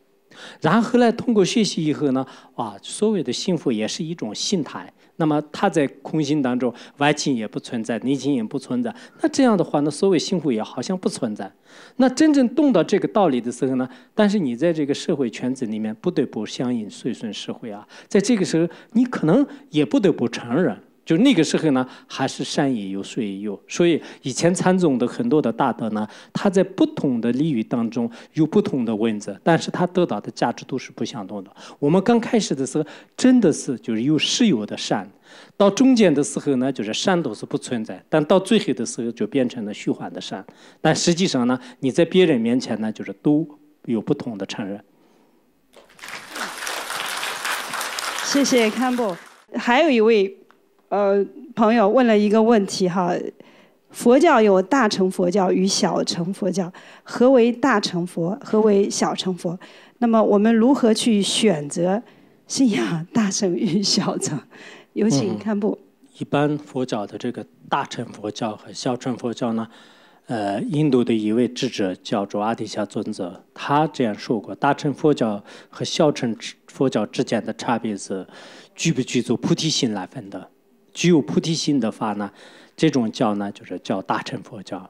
然后后来通过学习以后呢，啊，所谓的幸福也是一种心态。那么他在空性当中，外境也不存在，内心也不存在。那这样的话，那所谓幸福也好像不存在。那真正动到这个道理的时候呢？但是你在这个社会圈子里面，不得不相应顺顺社会啊。在这个时候，你可能也不得不承认。就那个时候呢，还是善也有，水也有。所以以前禅宗的很多的大德呢，他在不同的领域当中有不同的文字，但是他得到的价值都是不相同的。我们刚开始的时候，真的是就是有实有的善，到中间的时候呢，就是善都是不存在，但到最后的时候就变成了虚幻的善。但实际上呢，你在别人面前呢，就是都有不同的承认。谢谢堪布，还有一位。呃，朋友问了一个问题哈：佛教有大乘佛教与小乘佛教，何为大乘佛？何为小乘佛？那么我们如何去选择信仰大乘与小乘？有请堪布。一般佛教的这个大乘佛教和小乘佛教呢，呃，印度的一位智者叫做阿底峡尊者，他这样说过：大乘佛教和小乘佛教之间的差别是具不具足菩提心来分的。具有菩提心的话呢，这种教呢就是叫大乘佛教；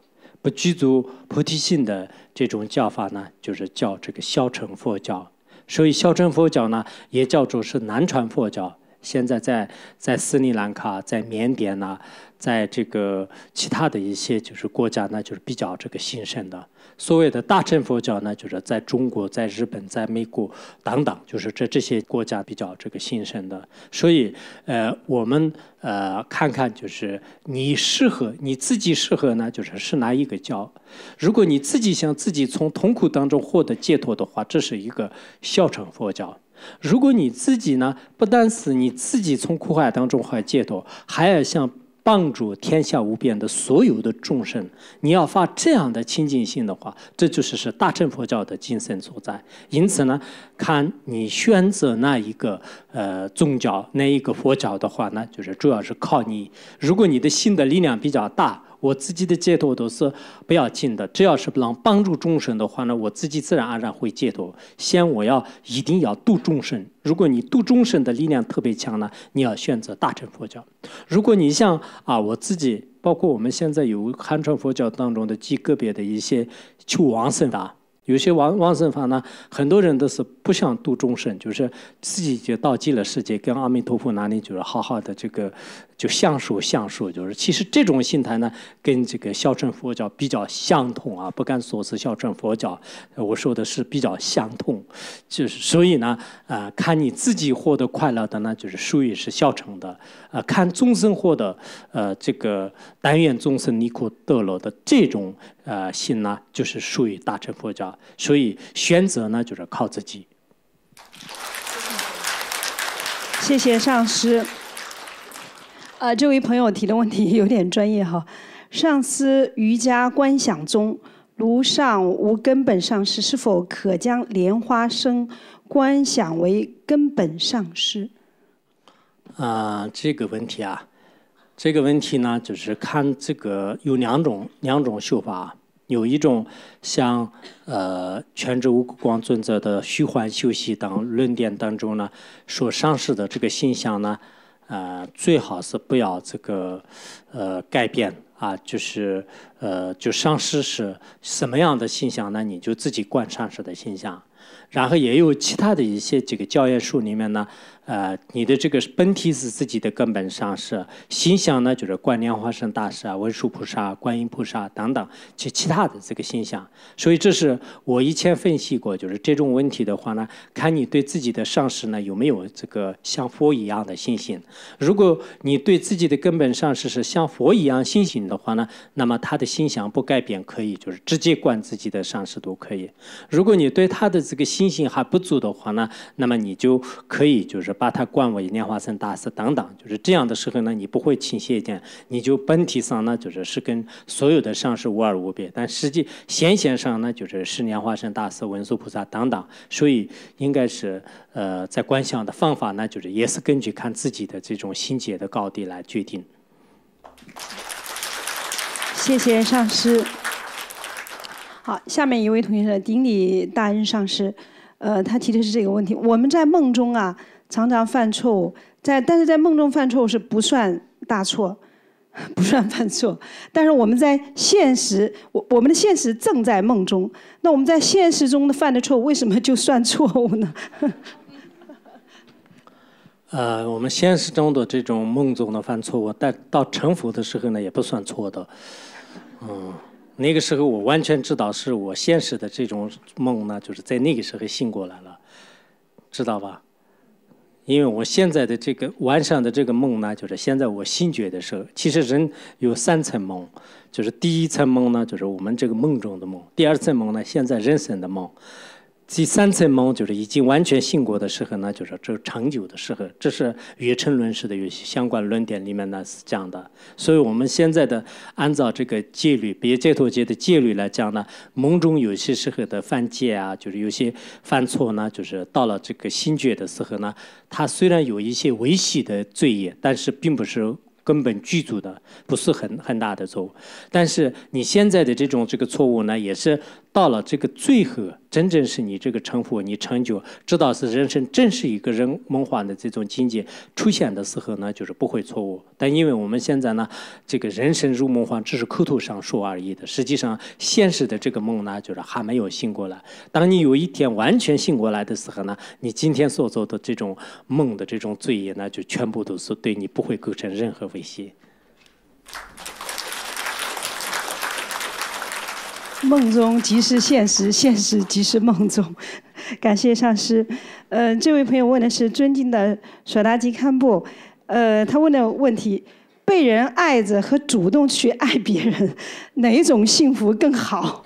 不具足菩提心的这种教法呢，就是叫这个小乘佛教。所以，小乘佛教呢也叫做是南传佛教。现在在在斯里兰卡、在缅甸呐，在这个其他的一些就是国家呢，就是比较这个兴盛的。所谓的大乘佛教呢，就是在中国、在日本、在美国等等，就是这这些国家比较这个兴盛的。所以，呃，我们呃看看，就是你适合你自己适合呢，就是是哪一个教？如果你自己想自己从痛苦当中获得解脱的话，这是一个小乘佛教；如果你自己呢，不但是你自己从苦海当中获解脱，还要向。帮助天下无边的所有的众生，你要发这样的清净心的话，这就是是大乘佛教的精神所在。因此呢，看你选择那一个呃宗教，那一个佛教的话呢，就是主要是靠你，如果你的心的力量比较大。我自己的解脱都是不要紧的，只要是能帮助众生的话呢，我自己自然而然会解脱。先我要一定要度众生。如果你度众生的力量特别强呢，你要选择大乘佛教。如果你像啊，我自己包括我们现在有汉传佛教当中的极个别的一些求往生法，有些往往生法呢，很多人都是不想度众生，就是自己就到极乐世界，跟阿弥陀佛那里就是好好的这个。就相属，相属就是，其实这种心态呢，跟这个孝顺佛教比较相同啊，不敢说是孝顺佛教，我说的是比较相同，就是所以呢，啊，看你自己获得快乐的呢，就是属于是孝成的，啊，看众生获得，呃，这个但愿众生离苦得乐的这种，呃，心呢，就是属于大乘佛教，所以选择呢，就是靠自己。谢谢上师。啊，这位朋友提的问题有点专业哈。[laughs] 上司瑜伽观想中，如上无根本上师，是否可将莲花生观想为根本上师？啊，这个问题啊，这个问题呢，就是看这个有两种两种修法，有一种像呃全知无光尊者的虚幻修习等论点当中呢，说上师的这个心相呢。呃，最好是不要这个，呃，改变啊，就是呃，就上市是什么样的形象呢？你就自己观上市的形象，然后也有其他的一些这个教验书里面呢。呃，你的这个本体是自己的根本上是心想呢就是观莲花生大师啊、文殊菩萨、观音菩萨等等，其其他的这个心想。所以这是我以前分析过，就是这种问题的话呢，看你对自己的上师呢有没有这个像佛一样的信心。如果你对自己的根本上是是像佛一样信心的话呢，那么他的心想不改变，可以就是直接观自己的上师都可以。如果你对他的这个信心还不足的话呢，那么你就可以就是。把他冠为莲花生大师等等，就是这样的时候呢，你不会倾斜一点，你就本体上呢，就是是跟所有的上师无二无别，但实际显显上呢，就是是莲花生大师、文殊菩萨等等。所以应该是，呃，在观想的方法呢，就是也是根据看自己的这种心结的高低来决定。谢谢上师。好，下面一位同学的顶礼大恩上师，呃，他提的是这个问题：我们在梦中啊。常常犯错误，在但是在梦中犯错误是不算大错，[laughs] 不算犯错。但是我们在现实，我我们的现实正在梦中。那我们在现实中的犯的错误，为什么就算错误呢？[laughs] 呃，我们现实中的这种梦中的犯错误，但到成佛的时候呢，也不算错的。嗯，那个时候我完全知道，是我现实的这种梦呢，就是在那个时候醒过来了，知道吧？因为我现在的这个晚上的这个梦呢，就是现在我新觉得是，其实人有三层梦，就是第一层梦呢，就是我们这个梦中的梦；第二层梦呢，现在人生的梦。第三层梦就是已经完全醒过的时候呢，就是这长久的时候，这是月称论式的有些相关论点里面呢是这样的。所以我们现在的按照这个戒律，别解脱戒的戒律来讲呢，梦中有些时候的犯戒啊，就是有些犯错呢，就是到了这个醒觉的时候呢，他虽然有一些微细的罪业，但是并不是根本具足的，不是很很大的错误。但是你现在的这种这个错误呢，也是。到了这个最后，真正是你这个成佛、你成就，知道是人生正是一个人梦幻的这种境界出现的时候呢，就是不会错误。但因为我们现在呢，这个人生如梦幻，只是口头上说而已的。实际上，现实的这个梦呢，就是还没有醒过来。当你有一天完全醒过来的时候呢，你今天所做的这种梦的这种罪业呢，就全部都是对你不会构成任何威胁。梦中即是现实，现实即是梦中。[laughs] 感谢上师。呃，这位朋友问的是尊敬的索达吉堪布。呃，他问的问题：被人爱着和主动去爱别人，[laughs] 哪种幸福更好？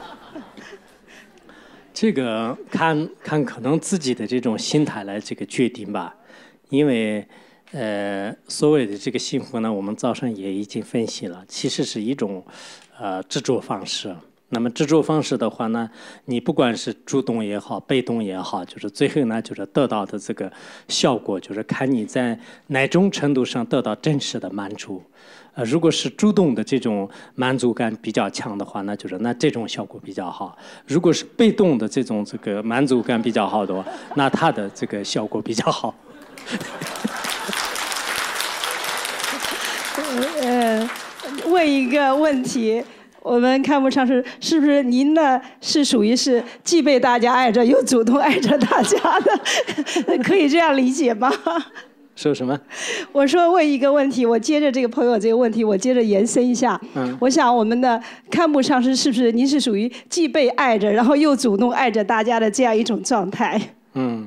[laughs] 这个看看可能自己的这种心态来这个决定吧，因为。呃，所谓的这个幸福呢，我们早上也已经分析了，其实是一种，呃，制作方式。那么制作方式的话呢，你不管是主动也好，被动也好，就是最后呢，就是得到的这个效果，就是看你在哪种程度上得到真实的满足。呃，如果是主动的这种满足感比较强的话，那就是那这种效果比较好；如果是被动的这种这个满足感比较好的话，那它的这个效果比较好。嗯，问一个问题，我们开幕上是是不是您呢？是属于是既被大家爱着，又主动爱着大家的，[laughs] 可以这样理解吗？说什么？我说问一个问题，我接着这个朋友这个问题，我接着延伸一下。嗯，我想我们的开幕上是是不是您是属于既被爱着，然后又主动爱着大家的这样一种状态。嗯，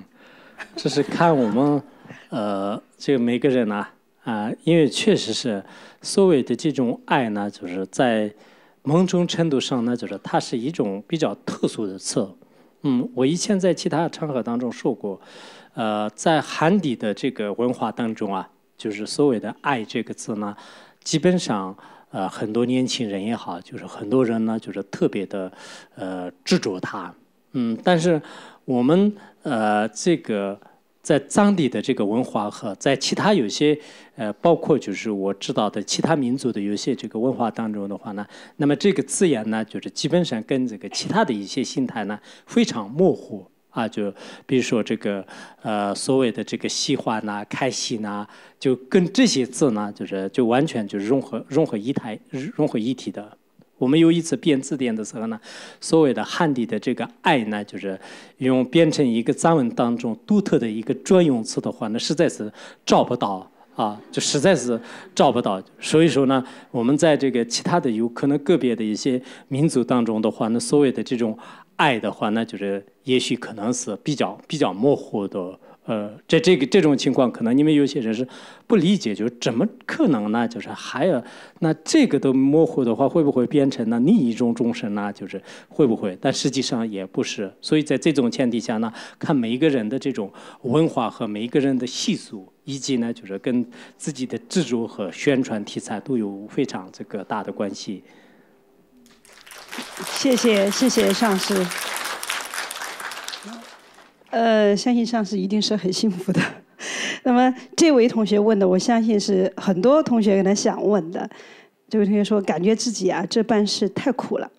这是看我们，呃，这个每个人呢，啊，因为确实是。所谓的这种爱呢，就是在某种程度上呢，就是它是一种比较特殊的词。嗯，我以前在其他场合当中说过，呃，在韩地的这个文化当中啊，就是所谓的“爱”这个字呢，基本上，呃，很多年轻人也好，就是很多人呢，就是特别的，呃，执着它。嗯，但是我们呃，这个。在藏地的这个文化和在其他有些呃，包括就是我知道的其他民族的有些这个文化当中的话呢，那么这个字眼呢，就是基本上跟这个其他的一些心态呢非常模糊啊，就比如说这个呃所谓的这个喜欢呢、开心呢，就跟这些字呢，就是就完全就是融合融合一台融合一体的。我们有一次编字典的时候呢，所谓的汉地的这个“爱”呢，就是用编成一个藏文当中独特的一个专用词的话那实在是找不到啊，就实在是找不到。所以说呢，我们在这个其他的有可能个别的一些民族当中的话，那所谓的这种“爱”的话那就是也许可能是比较比较模糊的。呃，在这个这种情况，可能你们有些人是不理解，就怎么可能呢？就是还有那这个都模糊的话，会不会变成呢另一种众生呢？就是会不会？但实际上也不是。所以在这种前提下呢，看每一个人的这种文化和每一个人的习俗，以及呢，就是跟自己的制作和宣传题材都有非常这个大的关系。谢谢，谢谢上师。呃，相信上司一定是很幸福的。[laughs] 那么，这位同学问的，我相信是很多同学可能想问的。这位同学说：“感觉自己啊，这办事太苦了，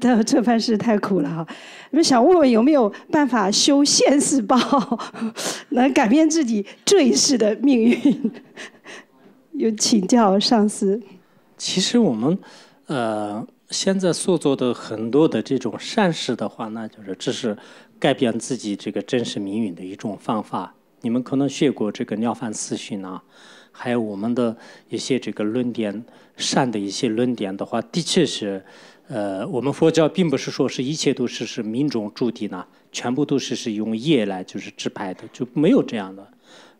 的 [laughs] 这办事太苦了哈。你们想问问有没有办法修现世报，[laughs] 能改变自己这一世的命运？有请教上司。其实我们，呃。”现在所做的很多的这种善事的话，那就是这是改变自己这个真实命运的一种方法。你们可能学过这个《了凡四训》呐，还有我们的一些这个论点善的一些论点的话，的确是，呃，我们佛教并不是说是一切都是是命中注定呐，全部都是是用业来就是制牌的，就没有这样的。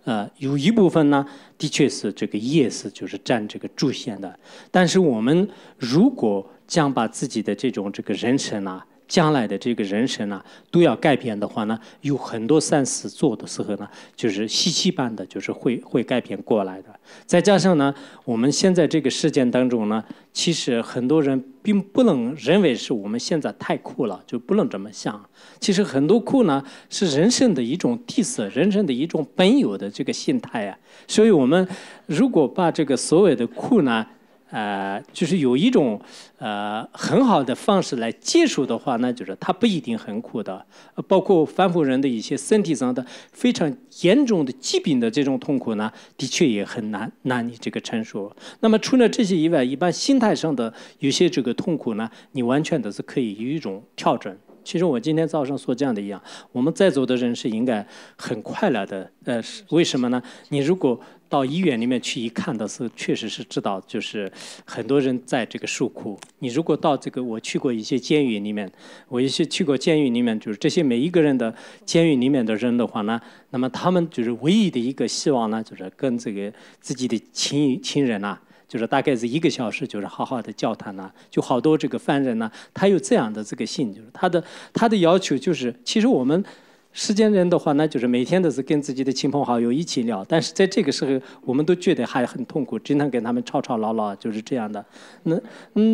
呃，有一部分呢，的确是这个 yes 就是占这个主线的，但是我们如果将把自己的这种这个人生呢。将来的这个人生呢，都要改变的话呢，有很多善事做的时候呢，就是稀奇般的，就是会会改变过来的。再加上呢，我们现在这个事件当中呢，其实很多人并不能认为是我们现在太酷了，就不能这么想。其实很多酷呢，是人生的一种底色，人生的一种本有的这个心态啊。所以，我们如果把这个所谓的酷呢，呃，就是有一种呃很好的方式来接受的话，那就是它不一定很苦的。包括凡夫人的一些身体上的非常严重的疾病的这种痛苦呢，的确也很难难以这个承受。那么除了这些以外，一般心态上的有些这个痛苦呢，你完全的是可以有一种调整。其实我今天早上说这样的一样，我们在座的人是应该很快乐的。呃，为什么呢？你如果到医院里面去一看的时候，确实是知道，就是很多人在这个受苦。你如果到这个，我去过一些监狱里面，我一些去过监狱里面，就是这些每一个人的监狱里面的人的话呢，那么他们就是唯一的一个希望呢，就是跟这个自己的亲亲人啊。就是大概是一个小时，就是好好的交他呢，就好多这个犯人呢，他有这样的这个性，就是他的他的要求就是，其实我们世间人的话呢，就是每天都是跟自己的亲朋好友一起聊，但是在这个时候，我们都觉得还很痛苦，经常跟他们吵吵闹闹，就是这样的。那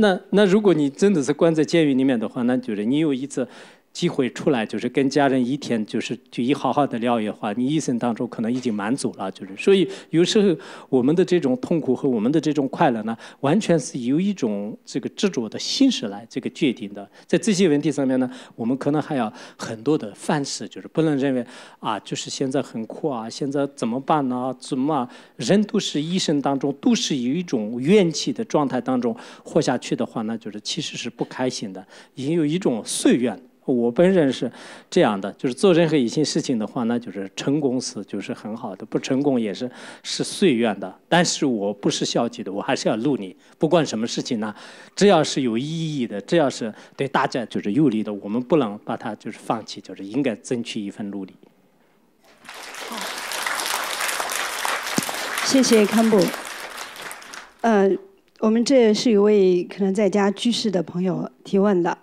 那那如果你真的是关在监狱里面的话，那就是你有一次。机会出来就是跟家人一天，就是就一好好的聊一话，你一生当中可能已经满足了，就是所以有时候我们的这种痛苦和我们的这种快乐呢，完全是由一种这个执着的心识来这个决定的。在这些问题上面呢，我们可能还要很多的反思，就是不能认为啊，就是现在很苦啊，现在怎么办呢？怎么人都是一生当中都是有一种怨气的状态当中活下去的话，那就是其实是不开心的，已经有一种岁月。我本人是这样的，就是做任何一些事情的话，那就是成功是就是很好的，不成功也是是岁月的。但是我不是消极的，我还是要努力。不管什么事情呢，只要是有意义的，只要是对大家就是有利的，我们不能把它就是放弃，就是应该争取一份努力。好，谢谢康布。呃，我们这是一位可能在家居士的朋友提问的。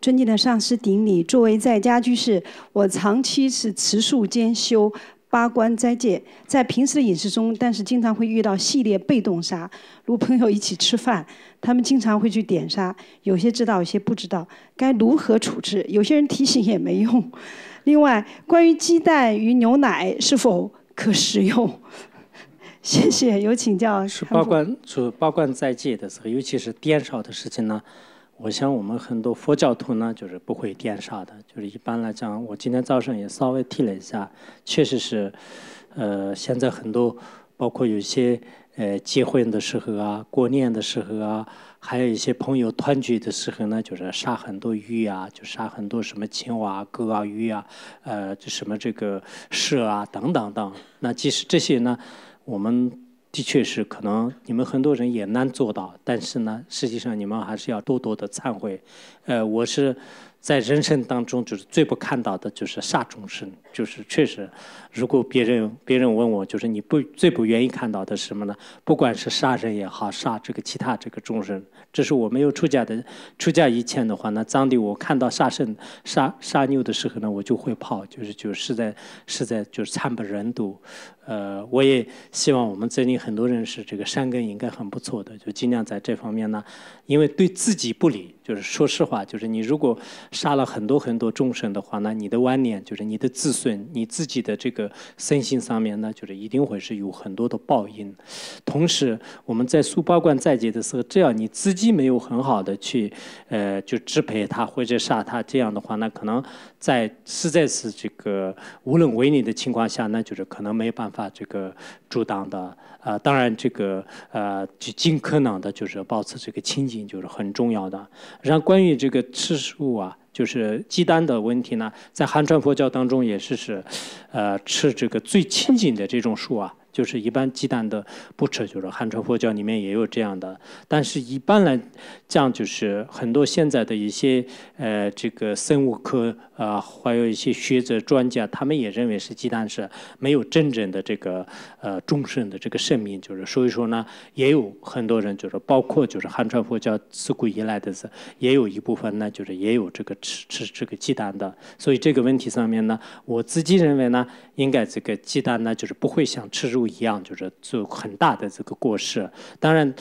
尊敬的上师顶礼！作为在家居士，我长期是持素兼修八关斋戒，在平时的饮食中，但是经常会遇到系列被动杀，如朋友一起吃饭，他们经常会去点杀，有些知道，有些不知道，该如何处置？有些人提醒也没用。另外，关于鸡蛋与牛奶是否可食用？[laughs] 谢谢，有请教。是八关，是八关斋戒的时候，尤其是颠勺的事情呢。我想，我们很多佛教徒呢，就是不会电刹的。就是一般来讲，我今天早上也稍微提了一下，确实是，呃，现在很多，包括有些，呃，结婚的时候啊，过年的时候啊，还有一些朋友团聚的时候呢，就是杀很多鱼啊，就杀很多什么青蛙、狗啊、鱼啊，呃，什么这个蛇啊，等等等。那即使这些呢，我们。的确是，可能你们很多人也难做到，但是呢，实际上你们还是要多多的忏悔。呃，我是在人生当中就是最不看到的就是杀众生，就是确实，如果别人别人问我，就是你不最不愿意看到的是什么呢？不管是杀人也好，杀这个其他这个众生，这是我没有出家的出家以前的话，那真的我看到杀生杀杀牛的时候呢，我就会跑，就是就实在实在就是惨不忍睹。呃，我也希望我们这里很多人是这个善根应该很不错的，就尽量在这方面呢，因为对自己不利，就是说实话，就是你如果杀了很多很多众生的话，那你的晚年就是你的子孙，你自己的这个身心上面呢，就是一定会是有很多的报应。同时，我们在书八关在劫的时候，这样你自己没有很好的去，呃，就支配他或者杀他这样的话，那可能。在实在是这个无能为力的情况下，那就是可能没有办法这个阻挡的啊。当然，这个呃，就尽可能的就是保持这个清净，就是很重要的。然后，关于这个次数啊。就是鸡蛋的问题呢，在汉传佛教当中也是是，呃，吃这个最亲近的这种树啊，就是一般鸡蛋的不吃，就是汉传佛教里面也有这样的。但是一般来讲，就是很多现在的一些呃，这个生物科啊，还有一些学者专家，他们也认为是鸡蛋是没有真正的这个呃终生的这个生命，就是所以说呢，也有很多人就是包括就是汉传佛教自古以来的是，也有一部分呢，就是也有这个。吃吃这个鸡蛋的，所以这个问题上面呢，我自己认为呢，应该这个鸡蛋呢，就是不会像吃肉一样，就是做很大的这个过失。当然，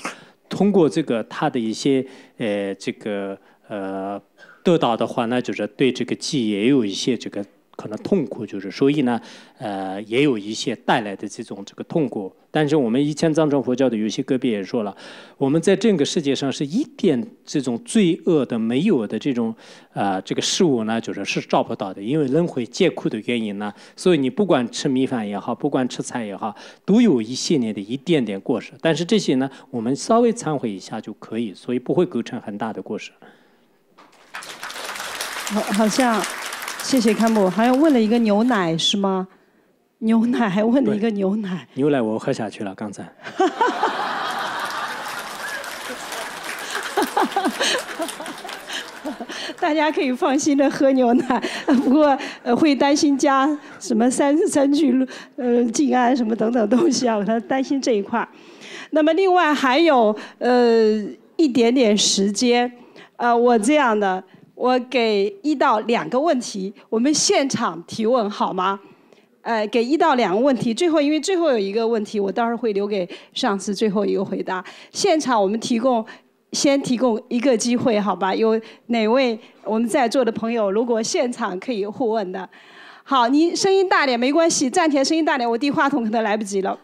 通过这个他的一些呃这个呃得到的话，那就是对这个鸡也有一些这个。可能痛苦就是，所以呢，呃，也有一些带来的这种这个痛苦。但是我们以前藏传佛教的有些个别也说了，我们在这个世界上是一点这种罪恶的没有的这种啊这个事物呢，就是是照不到的，因为轮回借库的原因呢，所以你不管吃米饭也好，不管吃菜也好，都有一系列的一点点过失。但是这些呢，我们稍微忏悔一下就可以，所以不会构成很大的过失。好，好像。谢谢康姆，好像问了一个牛奶是吗？牛奶还问了一个牛奶。牛奶我喝下去了刚才。[laughs] 大家可以放心的喝牛奶，不过呃、会担心加什么三三聚呃静安什么等等东西啊，他担心这一块那么另外还有呃一点点时间，呃我这样的。我给一到两个问题，我们现场提问好吗？呃，给一到两个问题，最后因为最后有一个问题，我到时候会留给上次最后一个回答。现场我们提供，先提供一个机会，好吧？有哪位我们在座的朋友如果现场可以互问的，好，你声音大点，没关系，暂停，声音大点，我递话筒可能来不及了。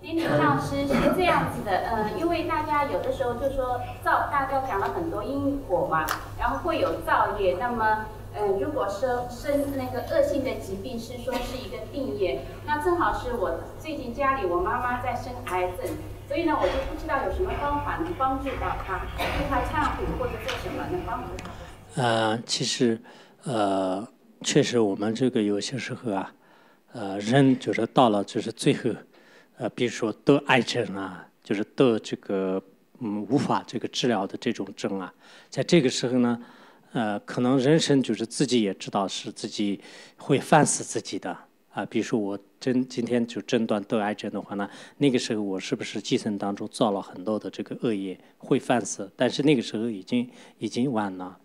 心理老师是这样子的，嗯，因为大家有的时候就说造，大家讲了很多因果嘛，然后会有造业。那么，嗯，如果生生那个恶性的疾病，是说是一个定业。那正好是我最近家里我妈妈在生癌症，所以呢，我就不知道有什么方法能帮助到她，给她忏悔或者做什么能帮助。嗯，其实，呃，确实我们这个有些时候啊，呃，人就是到了就是最后。呃，比如说得癌症啊，就是得这个嗯无法这个治疗的这种症啊，在这个时候呢，呃，可能人生就是自己也知道是自己会犯死自己的啊。比如说我真今天就诊断得癌症的话呢，那个时候我是不是今生当中造了很多的这个恶业会犯死？但是那个时候已经已经晚了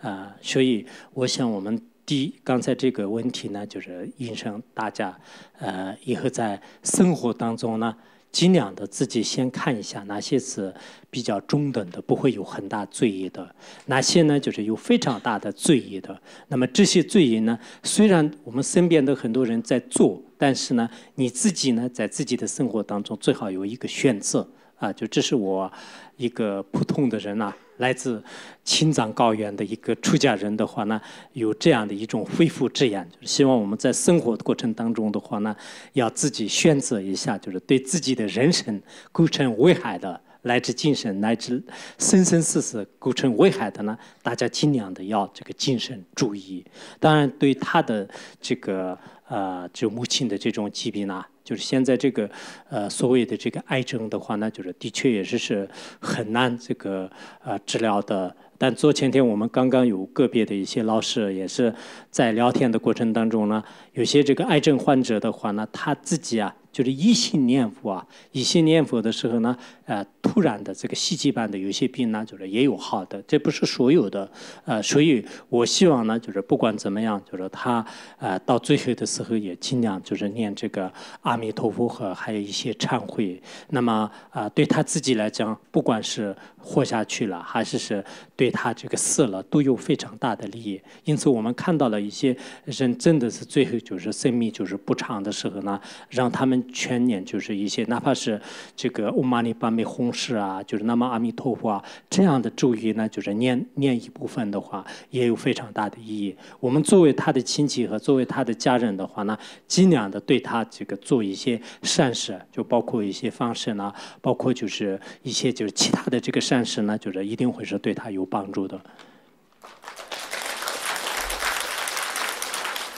啊，所以我想我们。一，刚才这个问题呢，就是应声大家，呃，以后在生活当中呢，尽量的自己先看一下哪些是比较中等的，不会有很大醉意的；哪些呢，就是有非常大的醉意的。那么这些醉意呢，虽然我们身边的很多人在做，但是呢，你自己呢，在自己的生活当中最好有一个选择啊。就这是我一个普通的人啊。来自青藏高原的一个出家人的话呢，有这样的一种恢复之言，就是希望我们在生活的过程当中的话呢，要自己选择一下，就是对自己的人生构成危害的，乃至精神乃至生生世世构成危害的呢，大家尽量的要这个精神注意。当然，对他的这个呃，就母亲的这种疾病呢。就是现在这个，呃，所谓的这个癌症的话呢，就是的确也是是很难这个呃治疗的。但昨前天我们刚刚有个别的一些老师也是在聊天的过程当中呢。有些这个癌症患者的话呢，他自己啊，就是一心念佛啊，一心念佛的时候呢，呃，突然的这个戏剧般的有些病呢，就是也有好的，这不是所有的，呃，所以我希望呢，就是不管怎么样，就是他呃，到最后的时候也尽量就是念这个阿弥陀佛和还有一些忏悔，那么啊，对他自己来讲，不管是活下去了，还是是对他这个死了，都有非常大的利益。因此，我们看到了一些人真的是最后。就是生命就是不长的时候呢，让他们全年就是一些，哪怕是这个欧玛尼巴美红是啊，就是那么阿弥陀佛啊，这样的咒语呢，就是念念一部分的话，也有非常大的意义。我们作为他的亲戚和作为他的家人的话呢，尽量的对他这个做一些善事，就包括一些方式呢，包括就是一些就是其他的这个善事呢，就是一定会是对他有帮助的。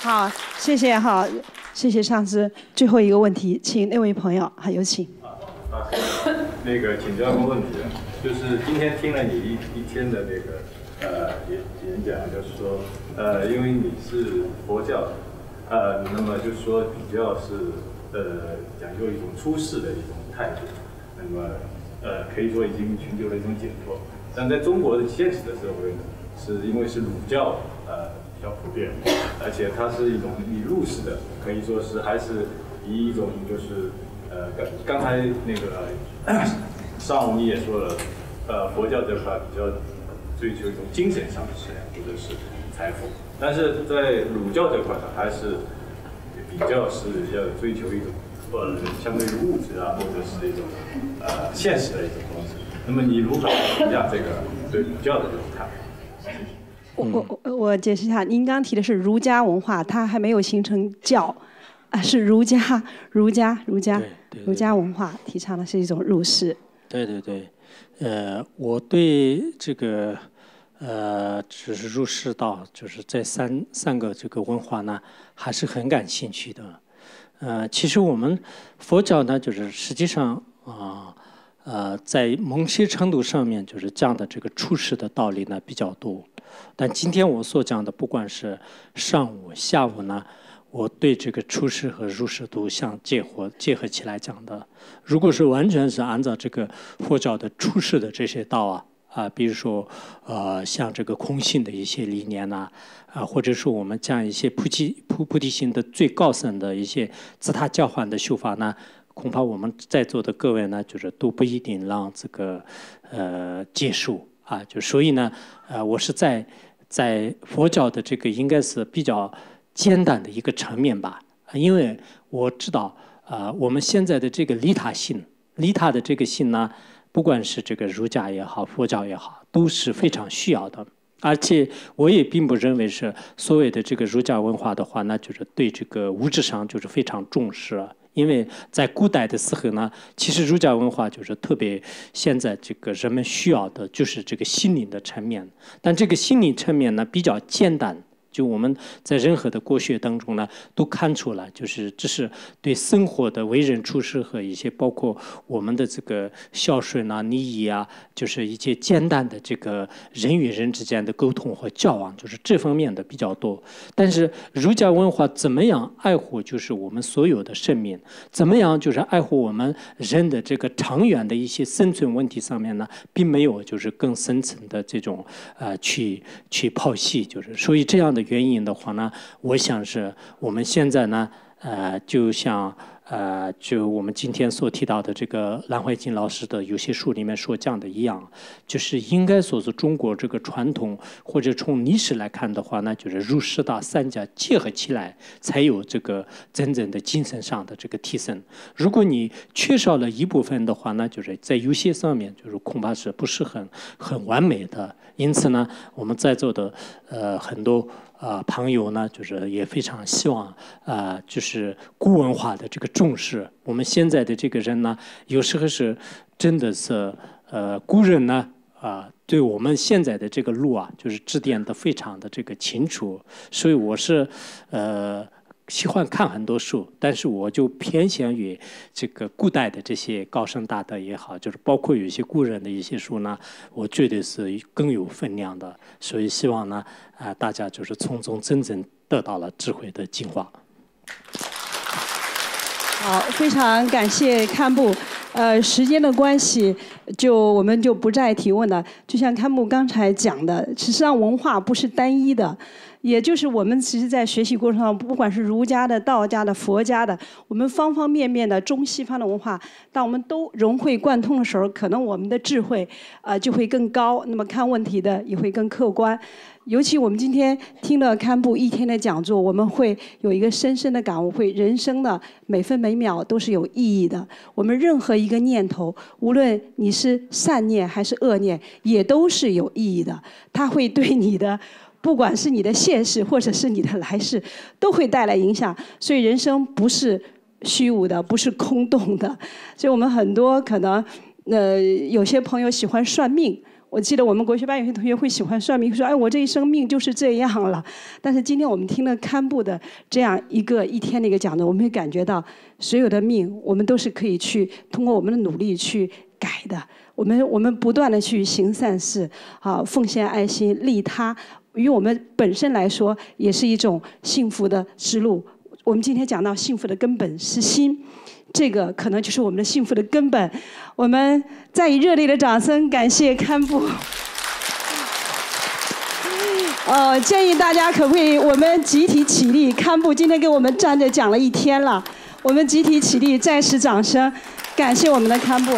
好，谢谢哈，谢谢上司。最后一个问题，请那位朋友哈，有请。啊，那个请教个问题，就是今天听了你一一天的那个呃演演讲，就是说呃，因为你是佛教，呃，那么就是说比较是呃讲究一种出世的一种态度，那么呃可以说已经寻求了一种解脱。但在中国的现实的社会呢，是因为是儒教，呃。比较普遍，而且它是一种引入式的，可以说是还是以一种就是呃，刚刚才那个上午你也说了，呃，佛教这块比较追求一种精神上的质量或者是财富，但是在儒教这块呢还是比较是要追求一种呃，相对于物质啊或者是一种呃现实的一种东西。那么你如何评价这个对儒教的这种看法？我我我解释一下，您刚提的是儒家文化，它还没有形成教，啊，是儒家儒家儒家儒家文化，提倡的是一种入世。对对对，呃，我对这个呃，只是入世道，就是这三三个这个文化呢，还是很感兴趣的。呃，其实我们佛教呢，就是实际上啊。呃，在某些程度上面，就是讲的这个出世的道理呢比较多。但今天我所讲的，不管是上午、下午呢，我对这个出世和入世都相结合结合起来讲的。如果是完全是按照这个佛教的出世的这些道啊，啊，比如说呃，像这个空性的一些理念呐，啊，或者说我们讲一些菩提、菩菩提心的最高深的一些自他交换的修法呢。恐怕我们在座的各位呢，就是都不一定让这个呃接受啊，就所以呢，呃，我是在在佛教的这个应该是比较简单的一个层面吧，因为我知道啊，我们现在的这个利他性，利他的这个性呢，不管是这个儒家也好，佛教也好，都是非常需要的，而且我也并不认为是所谓的这个儒家文化的话，那就是对这个物质上就是非常重视。因为在古代的时候呢，其实儒家文化就是特别现在这个人们需要的就是这个心灵的层面，但这个心灵层面呢比较简单。就我们在任何的国学当中呢，都看出了，就是这是对生活的为人处事和一些包括我们的这个孝顺啊、礼仪啊，就是一些简单的这个人与人之间的沟通和交往，就是这方面的比较多。但是儒家文化怎么样爱护，就是我们所有的生命，怎么样就是爱护我们人的这个长远的一些生存问题上面呢，并没有就是更深层的这种呃去去剖析，就是所以这样的。原因的话呢，我想是我们现在呢，呃，就像呃，就我们今天所提到的这个兰怀瑾老师的有些书里面所讲的一样，就是应该说是中国这个传统，或者从历史来看的话呢，就是儒释道三家结合起来，才有这个真正的精神上的这个提升。如果你缺少了一部分的话，那就是在有些上面，就是恐怕是不是很很完美的。因此呢，我们在座的呃很多。呃，朋友呢，就是也非常希望，呃，就是古文化的这个重视。我们现在的这个人呢，有时候是真的是，呃，古人呢，啊，对我们现在的这个路啊，就是指点的非常的这个清楚。所以我是，呃。喜欢看很多书，但是我就偏向于这个古代的这些高深大德也好，就是包括有一些古人的一些书呢，我觉得是更有分量的。所以希望呢，啊，大家就是从中真正得到了智慧的进化。好，非常感谢堪布。呃，时间的关系，就我们就不再提问了。就像堪布刚才讲的，实际上文化不是单一的。也就是我们其实在学习过程中，不管是儒家的、道家的、佛家的，我们方方面面的中西方的文化，当我们都融会贯通的时候，可能我们的智慧啊就会更高。那么看问题的也会更客观。尤其我们今天听了堪布一天的讲座，我们会有一个深深的感悟，会人生的每分每秒都是有意义的。我们任何一个念头，无论你是善念还是恶念，也都是有意义的。它会对你的。不管是你的现世或者是你的来世，都会带来影响。所以人生不是虚无的，不是空洞的。所以我们很多可能，呃，有些朋友喜欢算命。我记得我们国学班有些同学会喜欢算命，说：“哎，我这一生命就是这样了。”但是今天我们听了堪布的这样一个一天的一个讲座，我们会感觉到所有的命，我们都是可以去通过我们的努力去改的。我们我们不断的去行善事，啊，奉献爱心，利他。于我们本身来说，也是一种幸福的之路。我们今天讲到幸福的根本是心，这个可能就是我们的幸福的根本。我们再以热烈的掌声感谢堪布。呃，建议大家可不可以我们集体起立？堪布今天给我们站着讲了一天了，我们集体起立，再次掌声，感谢我们的堪布。